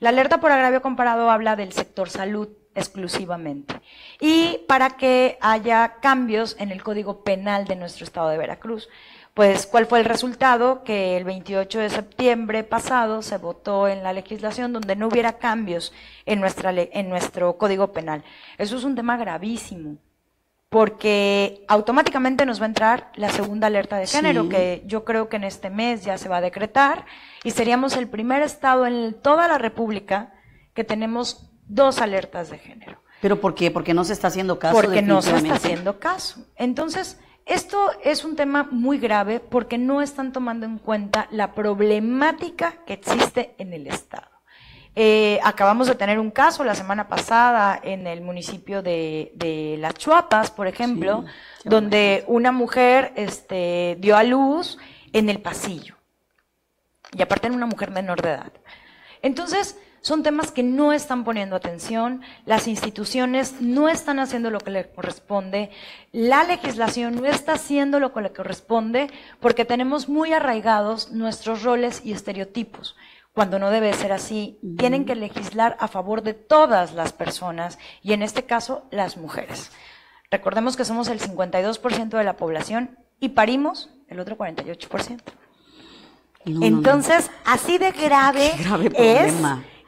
La alerta por agravio comparado habla del sector salud exclusivamente. Y para que haya cambios en el Código Penal de nuestro Estado de Veracruz. Pues, ¿cuál fue el resultado? Que el 28 de septiembre pasado se votó en la legislación donde no hubiera cambios en, nuestra, en nuestro Código Penal. Eso es un tema gravísimo, porque automáticamente nos va a entrar la segunda alerta de género, que yo creo que en este mes ya se va a decretar, y seríamos el primer Estado en toda la República que tenemos dos alertas de género. ¿Pero por qué? Porque no se está haciendo caso. Porque no se está haciendo caso. Entonces, esto es un tema muy grave porque no están tomando en cuenta la problemática que existe en el Estado. Eh, acabamos de tener un caso la semana pasada en el municipio de, de Las Chuapas, por ejemplo, donde una mujer este, dio a luz en el pasillo. Y aparte era una mujer menor de edad. Entonces, son temas que no están poniendo atención, las instituciones no están haciendo lo que le corresponde, la legislación no está haciendo lo que le corresponde porque tenemos muy arraigados nuestros roles y estereotipos cuando no debe ser así. Tienen que legislar a favor de todas las personas y en este caso las mujeres. Recordemos que somos el 52% de la población y parimos el otro 48%. Entonces, así de grave, grave es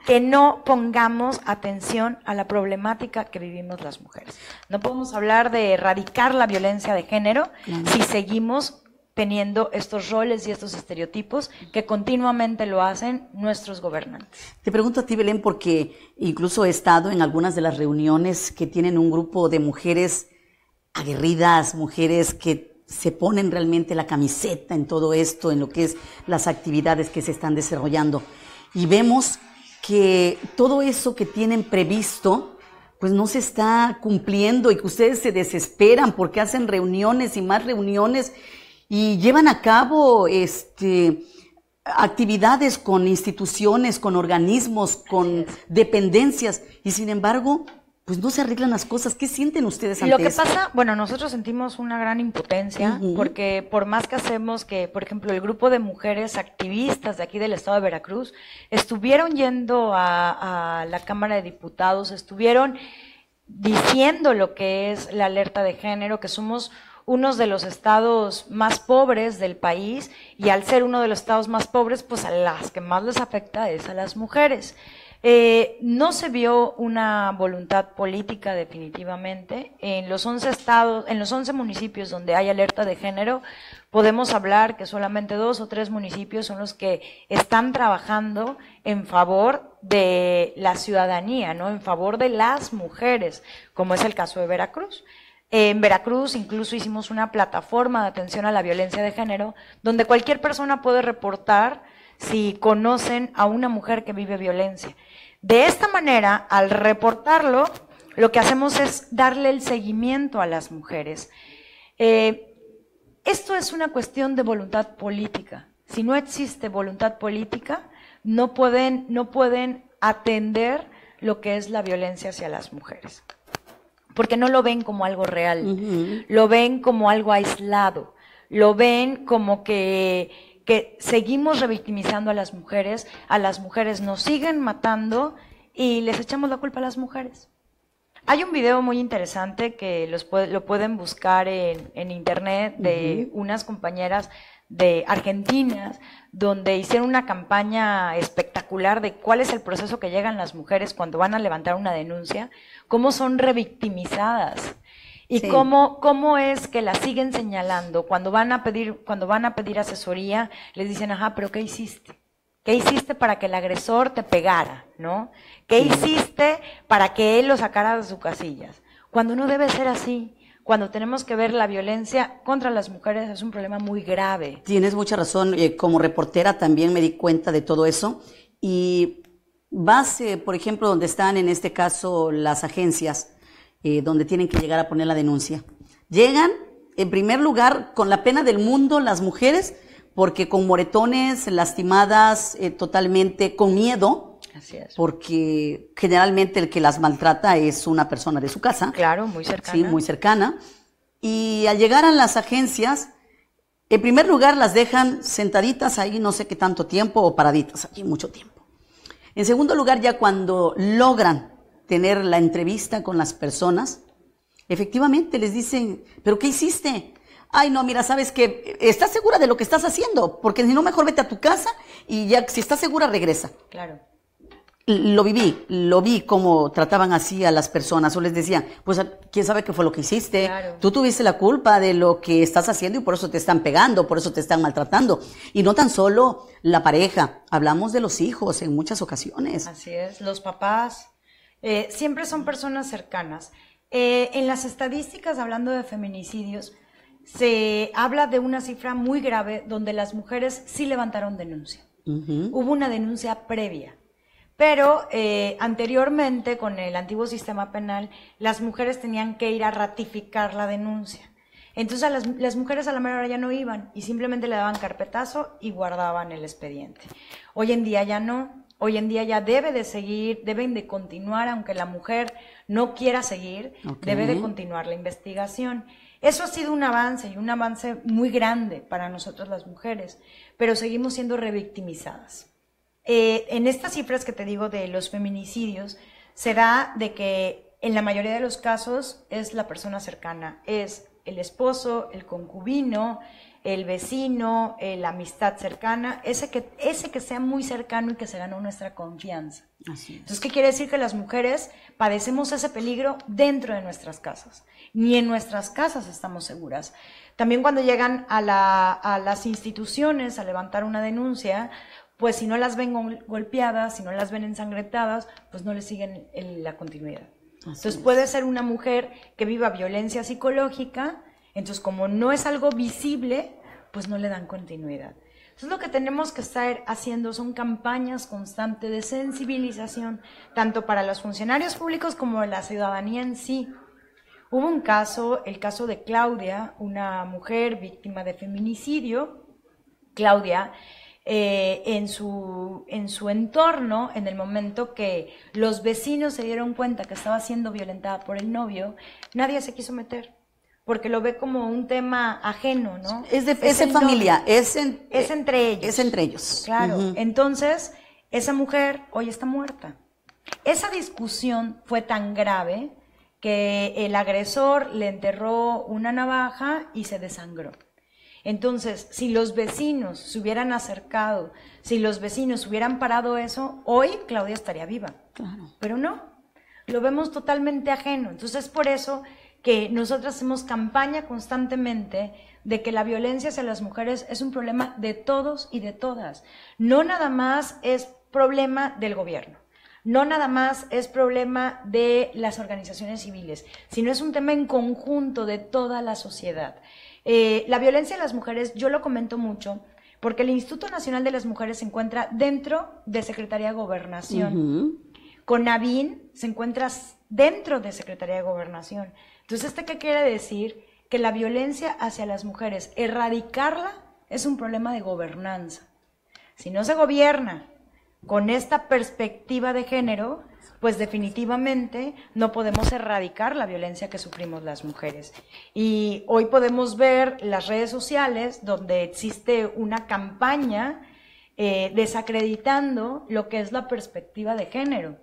que no pongamos atención a la problemática que vivimos las mujeres. No podemos hablar de erradicar la violencia de género si seguimos teniendo estos roles y estos estereotipos que continuamente lo hacen nuestros gobernantes. Te pregunto a ti, Belén, porque incluso he estado en algunas de las reuniones que tienen un grupo de mujeres aguerridas, mujeres que se ponen realmente la camiseta en todo esto, en lo que es las actividades que se están desarrollando. Y vemos que todo eso que tienen previsto, pues no se está cumpliendo y que ustedes se desesperan porque hacen reuniones y más reuniones y llevan a cabo este, actividades con instituciones, con organismos, con dependencias y sin embargo pues no se arreglan las cosas. ¿Qué sienten ustedes ante Lo que pasa, bueno, nosotros sentimos una gran impotencia porque por más que hacemos que, por ejemplo, el grupo de mujeres activistas de aquí del estado de Veracruz estuvieron yendo a, a la Cámara de Diputados, estuvieron diciendo lo que es la alerta de género, que somos unos de los estados más pobres del país y al ser uno de los estados más pobres, pues a las que más les afecta es a las mujeres. Eh, no se vio una voluntad política definitivamente. En los 11 estados, en los 11 municipios donde hay alerta de género, podemos hablar que solamente dos o tres municipios son los que están trabajando en favor de la ciudadanía, ¿no? En favor de las mujeres, como es el caso de Veracruz. En Veracruz incluso hicimos una plataforma de atención a la violencia de género, donde cualquier persona puede reportar si conocen a una mujer que vive violencia. De esta manera, al reportarlo, lo que hacemos es darle el seguimiento a las mujeres. Eh, esto es una cuestión de voluntad política. Si no existe voluntad política, no pueden, no pueden atender lo que es la violencia hacia las mujeres. Porque no lo ven como algo real, lo ven como algo aislado, lo ven como que que seguimos revictimizando a las mujeres, a las mujeres nos siguen matando y les echamos la culpa a las mujeres. Hay un video muy interesante que los, lo pueden buscar en, internet de unas compañeras de argentinas donde hicieron una campaña espectacular de cuál es el proceso que llegan las mujeres cuando van a levantar una denuncia, cómo son revictimizadas y cómo, cómo es que la siguen señalando. Cuando van a pedir, cuando van a pedir asesoría, les dicen, ajá, pero ¿qué hiciste? ¿Qué hiciste para que el agresor te pegara? ¿No? ¿Qué hiciste para que él lo sacara de sus casillas? Cuando no debe ser así. Cuando tenemos que ver la violencia contra las mujeres es un problema muy grave. Tienes mucha razón. Eh, como reportera también me di cuenta de todo eso. Y vas, por ejemplo, donde están en este caso las agencias, eh, donde tienen que llegar a poner la denuncia. Llegan, en primer lugar, con la pena del mundo las mujeres, porque con moretones, lastimadas eh, totalmente, con miedo, porque generalmente el que las maltrata es una persona de su casa. Claro, muy cercana. Sí, muy cercana. Y al llegar a las agencias, en primer lugar las dejan sentaditas ahí no sé qué tanto tiempo o paraditas ahí mucho tiempo. En segundo lugar, ya cuando logran tener la entrevista con las personas, efectivamente les dicen, ¿pero qué hiciste? Ay, no, mira, sabes que estás segura de lo que estás haciendo, porque si no, mejor vete a tu casa y ya, si estás segura, regresa. Claro. Lo viví, lo vi como trataban así a las personas o les decían, pues quién sabe qué fue lo que hiciste, claro. tú tuviste la culpa de lo que estás haciendo y por eso te están pegando, por eso te están maltratando. Y no tan solo la pareja, hablamos de los hijos en muchas ocasiones. Así es, los papás. Eh, siempre son personas cercanas. Eh, en las estadísticas, hablando de feminicidios, se habla de una cifra muy grave donde las mujeres sí levantaron denuncia. Hubo una denuncia previa. Pero eh, anteriormente, con el antiguo sistema penal, las mujeres tenían que ir a ratificar la denuncia. Entonces las, las, mujeres a la mera hora ya no iban y simplemente le daban carpetazo y guardaban el expediente. Hoy en día ya no hoy en día ya debe de seguir, deben de continuar, aunque la mujer no quiera seguir, debe de continuar la investigación. Eso ha sido un avance y un avance muy grande para nosotros las mujeres, pero seguimos siendo revictimizadas. Eh, en estas cifras que te digo de los feminicidios, se da de que en la mayoría de los casos es la persona cercana, es el esposo, el concubino, el vecino, eh, la amistad cercana, ese que, ese que sea muy cercano y que se gane nuestra confianza. Entonces, ¿qué quiere decir? Que las mujeres padecemos ese peligro dentro de nuestras casas. Ni en nuestras casas estamos seguras. También cuando llegan a, las instituciones a levantar una denuncia, pues si no las ven golpeadas, si no las ven ensangrentadas, pues no les siguen la continuidad. Entonces puede ser una mujer que viva violencia psicológica, entonces, como no es algo visible, pues no le dan continuidad. Entonces, lo que tenemos que estar haciendo son campañas constantes de sensibilización, tanto para los funcionarios públicos como la ciudadanía en sí. Hubo un caso, el caso de Claudia, una mujer víctima de feminicidio. Claudia, eh, en, su, en su entorno, en el momento que los vecinos se dieron cuenta que estaba siendo violentada por el novio, nadie se quiso meter porque lo ve como un tema ajeno, ¿no? Es, de, es, familia, es, es entre eh, ellos. Es entre ellos. Claro. Entonces, esa mujer hoy está muerta. Esa discusión fue tan grave que el agresor le enterró una navaja y se desangró. Entonces, si los vecinos se hubieran acercado, si los vecinos hubieran parado eso, hoy Claudia estaría viva. Claro. Pero no, lo vemos totalmente ajeno. Entonces, por eso que nosotras hacemos campaña constantemente de que la violencia hacia las mujeres es un problema de todos y de todas. No nada más es problema del gobierno, no nada más es problema de las organizaciones civiles, sino es un tema en conjunto de toda la sociedad. Eh, la violencia de las mujeres, yo lo comento mucho, porque el Instituto Nacional de las Mujeres se encuentra dentro de Secretaría de Gobernación. Con -huh. se encuentra dentro de Secretaría de Gobernación. Entonces, ¿este qué quiere decir? Que la violencia hacia las mujeres, erradicarla es un problema de gobernanza. Si no se gobierna con esta perspectiva de género, pues definitivamente no podemos erradicar la violencia que sufrimos las mujeres. Y hoy podemos ver las redes sociales donde existe una campaña eh, desacreditando lo que es la perspectiva de género,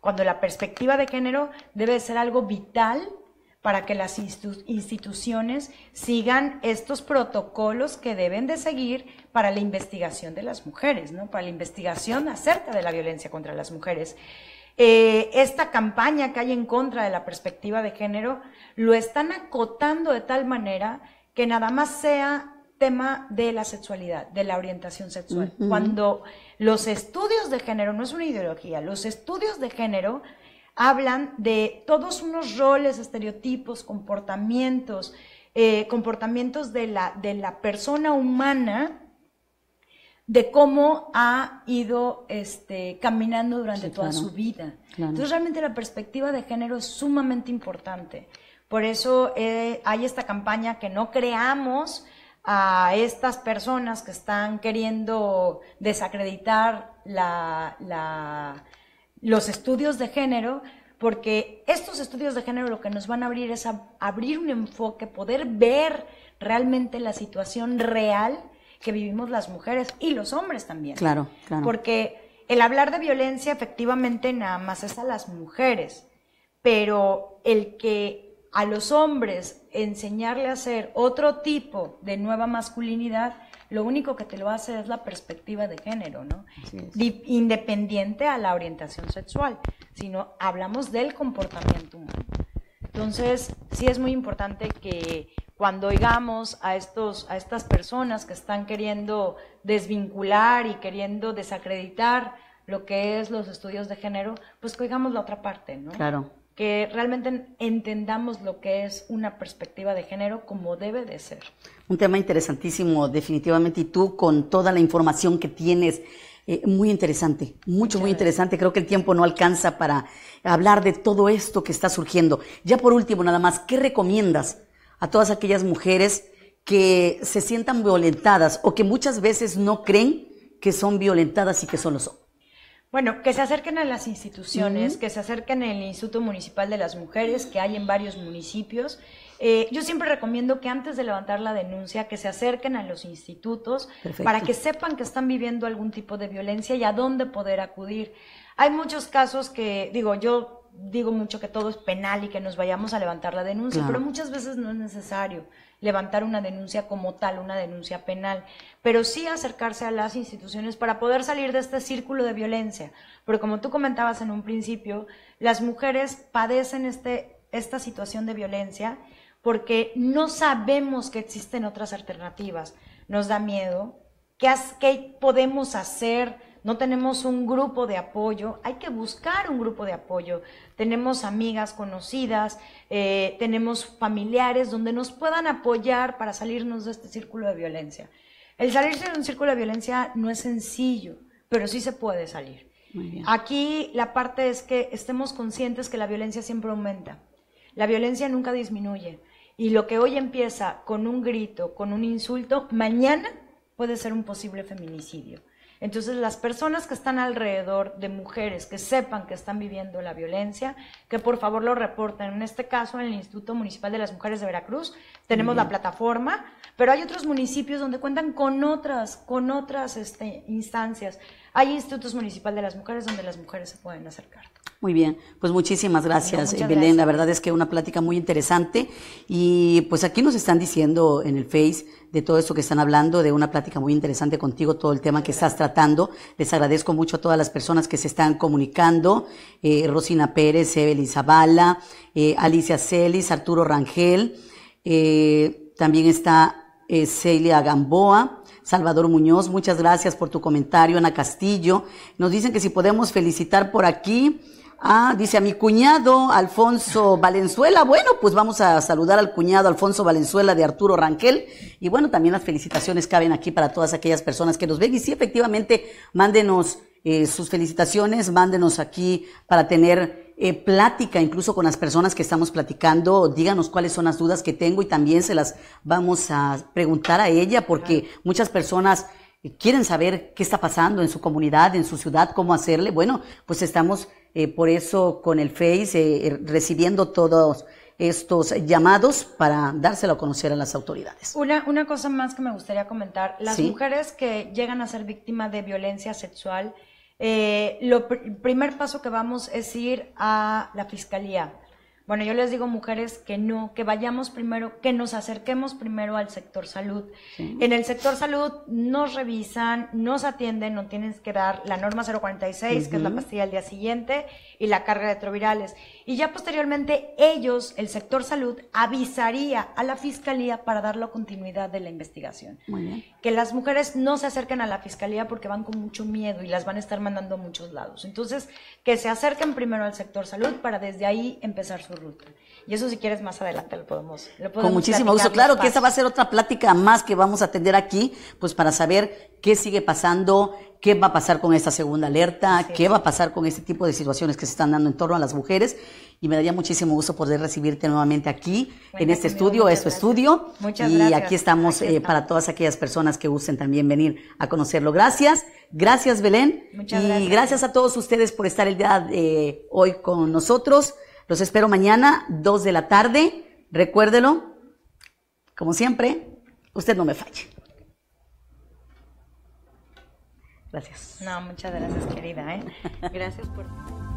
cuando la perspectiva de género debe ser algo vital para que las instituciones sigan estos protocolos que deben de seguir para la investigación de las mujeres, ¿no? para la investigación acerca de la violencia contra las mujeres. Eh, esta campaña que hay en contra de la perspectiva de género lo están acotando de tal manera que nada más sea tema de la sexualidad, de la orientación sexual. Cuando los estudios de género, no es una ideología, los estudios de género hablan de todos unos roles, estereotipos, comportamientos, eh, comportamientos de la, de la persona humana de cómo ha ido este, caminando durante toda su vida. Entonces realmente la perspectiva de género es sumamente importante. Por eso eh, hay esta campaña que no creamos a estas personas que están queriendo desacreditar la los estudios de género, porque estos estudios de género lo que nos van a abrir es a abrir un enfoque, poder ver realmente la situación real que vivimos las mujeres y los hombres también. Claro, claro. Porque el hablar de violencia efectivamente nada más es a las mujeres, pero el que a los hombres enseñarle a hacer otro tipo de nueva masculinidad, lo único que te lo hace es la perspectiva de género, ¿no? Independiente a la orientación sexual, sino hablamos del comportamiento humano. Entonces, sí es muy importante que cuando oigamos a, estos, a estas personas que están queriendo desvincular y queriendo desacreditar lo que es los estudios de género, pues que oigamos la otra parte, ¿no? Claro que realmente entendamos lo que es una perspectiva de género como debe de ser. Un tema interesantísimo, definitivamente, y tú con toda la información que tienes. Eh, muy interesante, mucho, muy interesante. Creo que el tiempo no alcanza para hablar de todo esto que está surgiendo. Ya por último, nada más, ¿qué recomiendas a todas aquellas mujeres que se sientan violentadas o que muchas veces no creen que son violentadas y que son los bueno, que se acerquen a las instituciones, que se acerquen al Instituto Municipal de las Mujeres, que hay en varios municipios. Eh, yo siempre recomiendo que antes de levantar la denuncia, que se acerquen a los institutos para que sepan que están viviendo algún tipo de violencia y a dónde poder acudir. Hay muchos casos que, digo, yo digo mucho que todo es penal y que nos vayamos a levantar la denuncia, pero muchas veces no es necesario levantar una denuncia como tal, una denuncia penal, pero sí acercarse a las instituciones para poder salir de este círculo de violencia. Porque como tú comentabas en un principio, las mujeres padecen este, esta situación de violencia porque no sabemos que existen otras alternativas. Nos da miedo. ¿Qué, qué podemos hacer? no tenemos un grupo de apoyo, hay que buscar un grupo de apoyo. Tenemos amigas conocidas, eh, tenemos familiares donde nos puedan apoyar para salirnos de este círculo de violencia. El salirse de un círculo de violencia no es sencillo, pero sí se puede salir. Aquí la parte es que estemos conscientes que la violencia siempre aumenta. La violencia nunca disminuye. Y lo que hoy empieza con un grito, con un insulto, mañana puede ser un posible feminicidio. Entonces, las personas que están alrededor de mujeres que sepan que están viviendo la violencia, que por favor lo reporten. En este caso, en el Instituto Municipal de las Mujeres de Veracruz, tenemos la plataforma, pero hay otros municipios donde cuentan con otras, con otras este, instancias hay institutos municipales de las mujeres donde las mujeres se pueden acercar. Muy bien, pues muchísimas gracias, Belén. La verdad es que una plática muy interesante y pues aquí nos están diciendo en el Face de todo esto que están hablando, de una plática muy interesante contigo, todo el tema que estás tratando. Les agradezco mucho a todas las personas que se están comunicando, eh, Rosina Pérez, Evelyn Zavala, eh, Alicia Celis, Arturo Rangel, eh, también está Celia Gamboa, Salvador Muñoz, muchas gracias por tu comentario. Ana Castillo, nos dicen que si podemos felicitar por aquí. Ah, dice a mi cuñado Alfonso Valenzuela. Bueno, pues vamos a saludar al cuñado Alfonso Valenzuela de Arturo Ranquel. Y bueno, también las felicitaciones caben aquí para todas aquellas personas que nos ven. Y sí, efectivamente, mándenos eh, sus felicitaciones, mándenos aquí para tener eh, plática incluso con las personas que estamos platicando, díganos cuáles son las dudas que tengo y también se las vamos a preguntar a ella porque muchas personas eh, quieren saber qué está pasando en su comunidad, en su ciudad, cómo hacerle. Bueno, pues estamos eh, por eso con el Face recibiendo todos estos llamados para dárselo a conocer a las autoridades. Una, una cosa más que me gustaría comentar, las mujeres que llegan a ser víctimas de violencia sexual, eh, lo primer paso que vamos es ir a la fiscalía. Bueno, yo les digo, mujeres, que no, que vayamos primero, que nos acerquemos primero al sector salud. En el sector salud nos revisan, nos atienden, no tienes que dar la norma 046, que es la pastilla al día siguiente, y la carga de retrovirales. Y ya posteriormente ellos, el sector salud, avisaría a la fiscalía para dar la continuidad de la investigación. Muy bien. Que las mujeres no se acerquen a la fiscalía porque van con mucho miedo y las van a estar mandando a muchos lados. Entonces, que se acerquen primero al sector salud para desde ahí empezar su y eso si quieres más adelante lo podemos... Con muchísimo gusto. Claro que esta va a ser otra plática más que vamos a atender aquí, pues para saber qué sigue pasando, qué va a pasar con esta segunda alerta, qué va a pasar con este tipo de situaciones que se están dando en torno a las mujeres. Y me daría muchísimo gusto poder recibirte nuevamente aquí, en este estudio, es estudio. Muchas y gracias. Y aquí eh, estamos, para todas aquellas personas que gusten también venir a conocerlo. Gracias. Gracias, Belén. Muchas y gracias. gracias. a todos ustedes por estar el día de hoy con nosotros. Los espero mañana, 2 de la tarde. Recuérdelo, como siempre, usted no me falle. Gracias. No, muchas gracias, querida. ¿eh? Gracias por...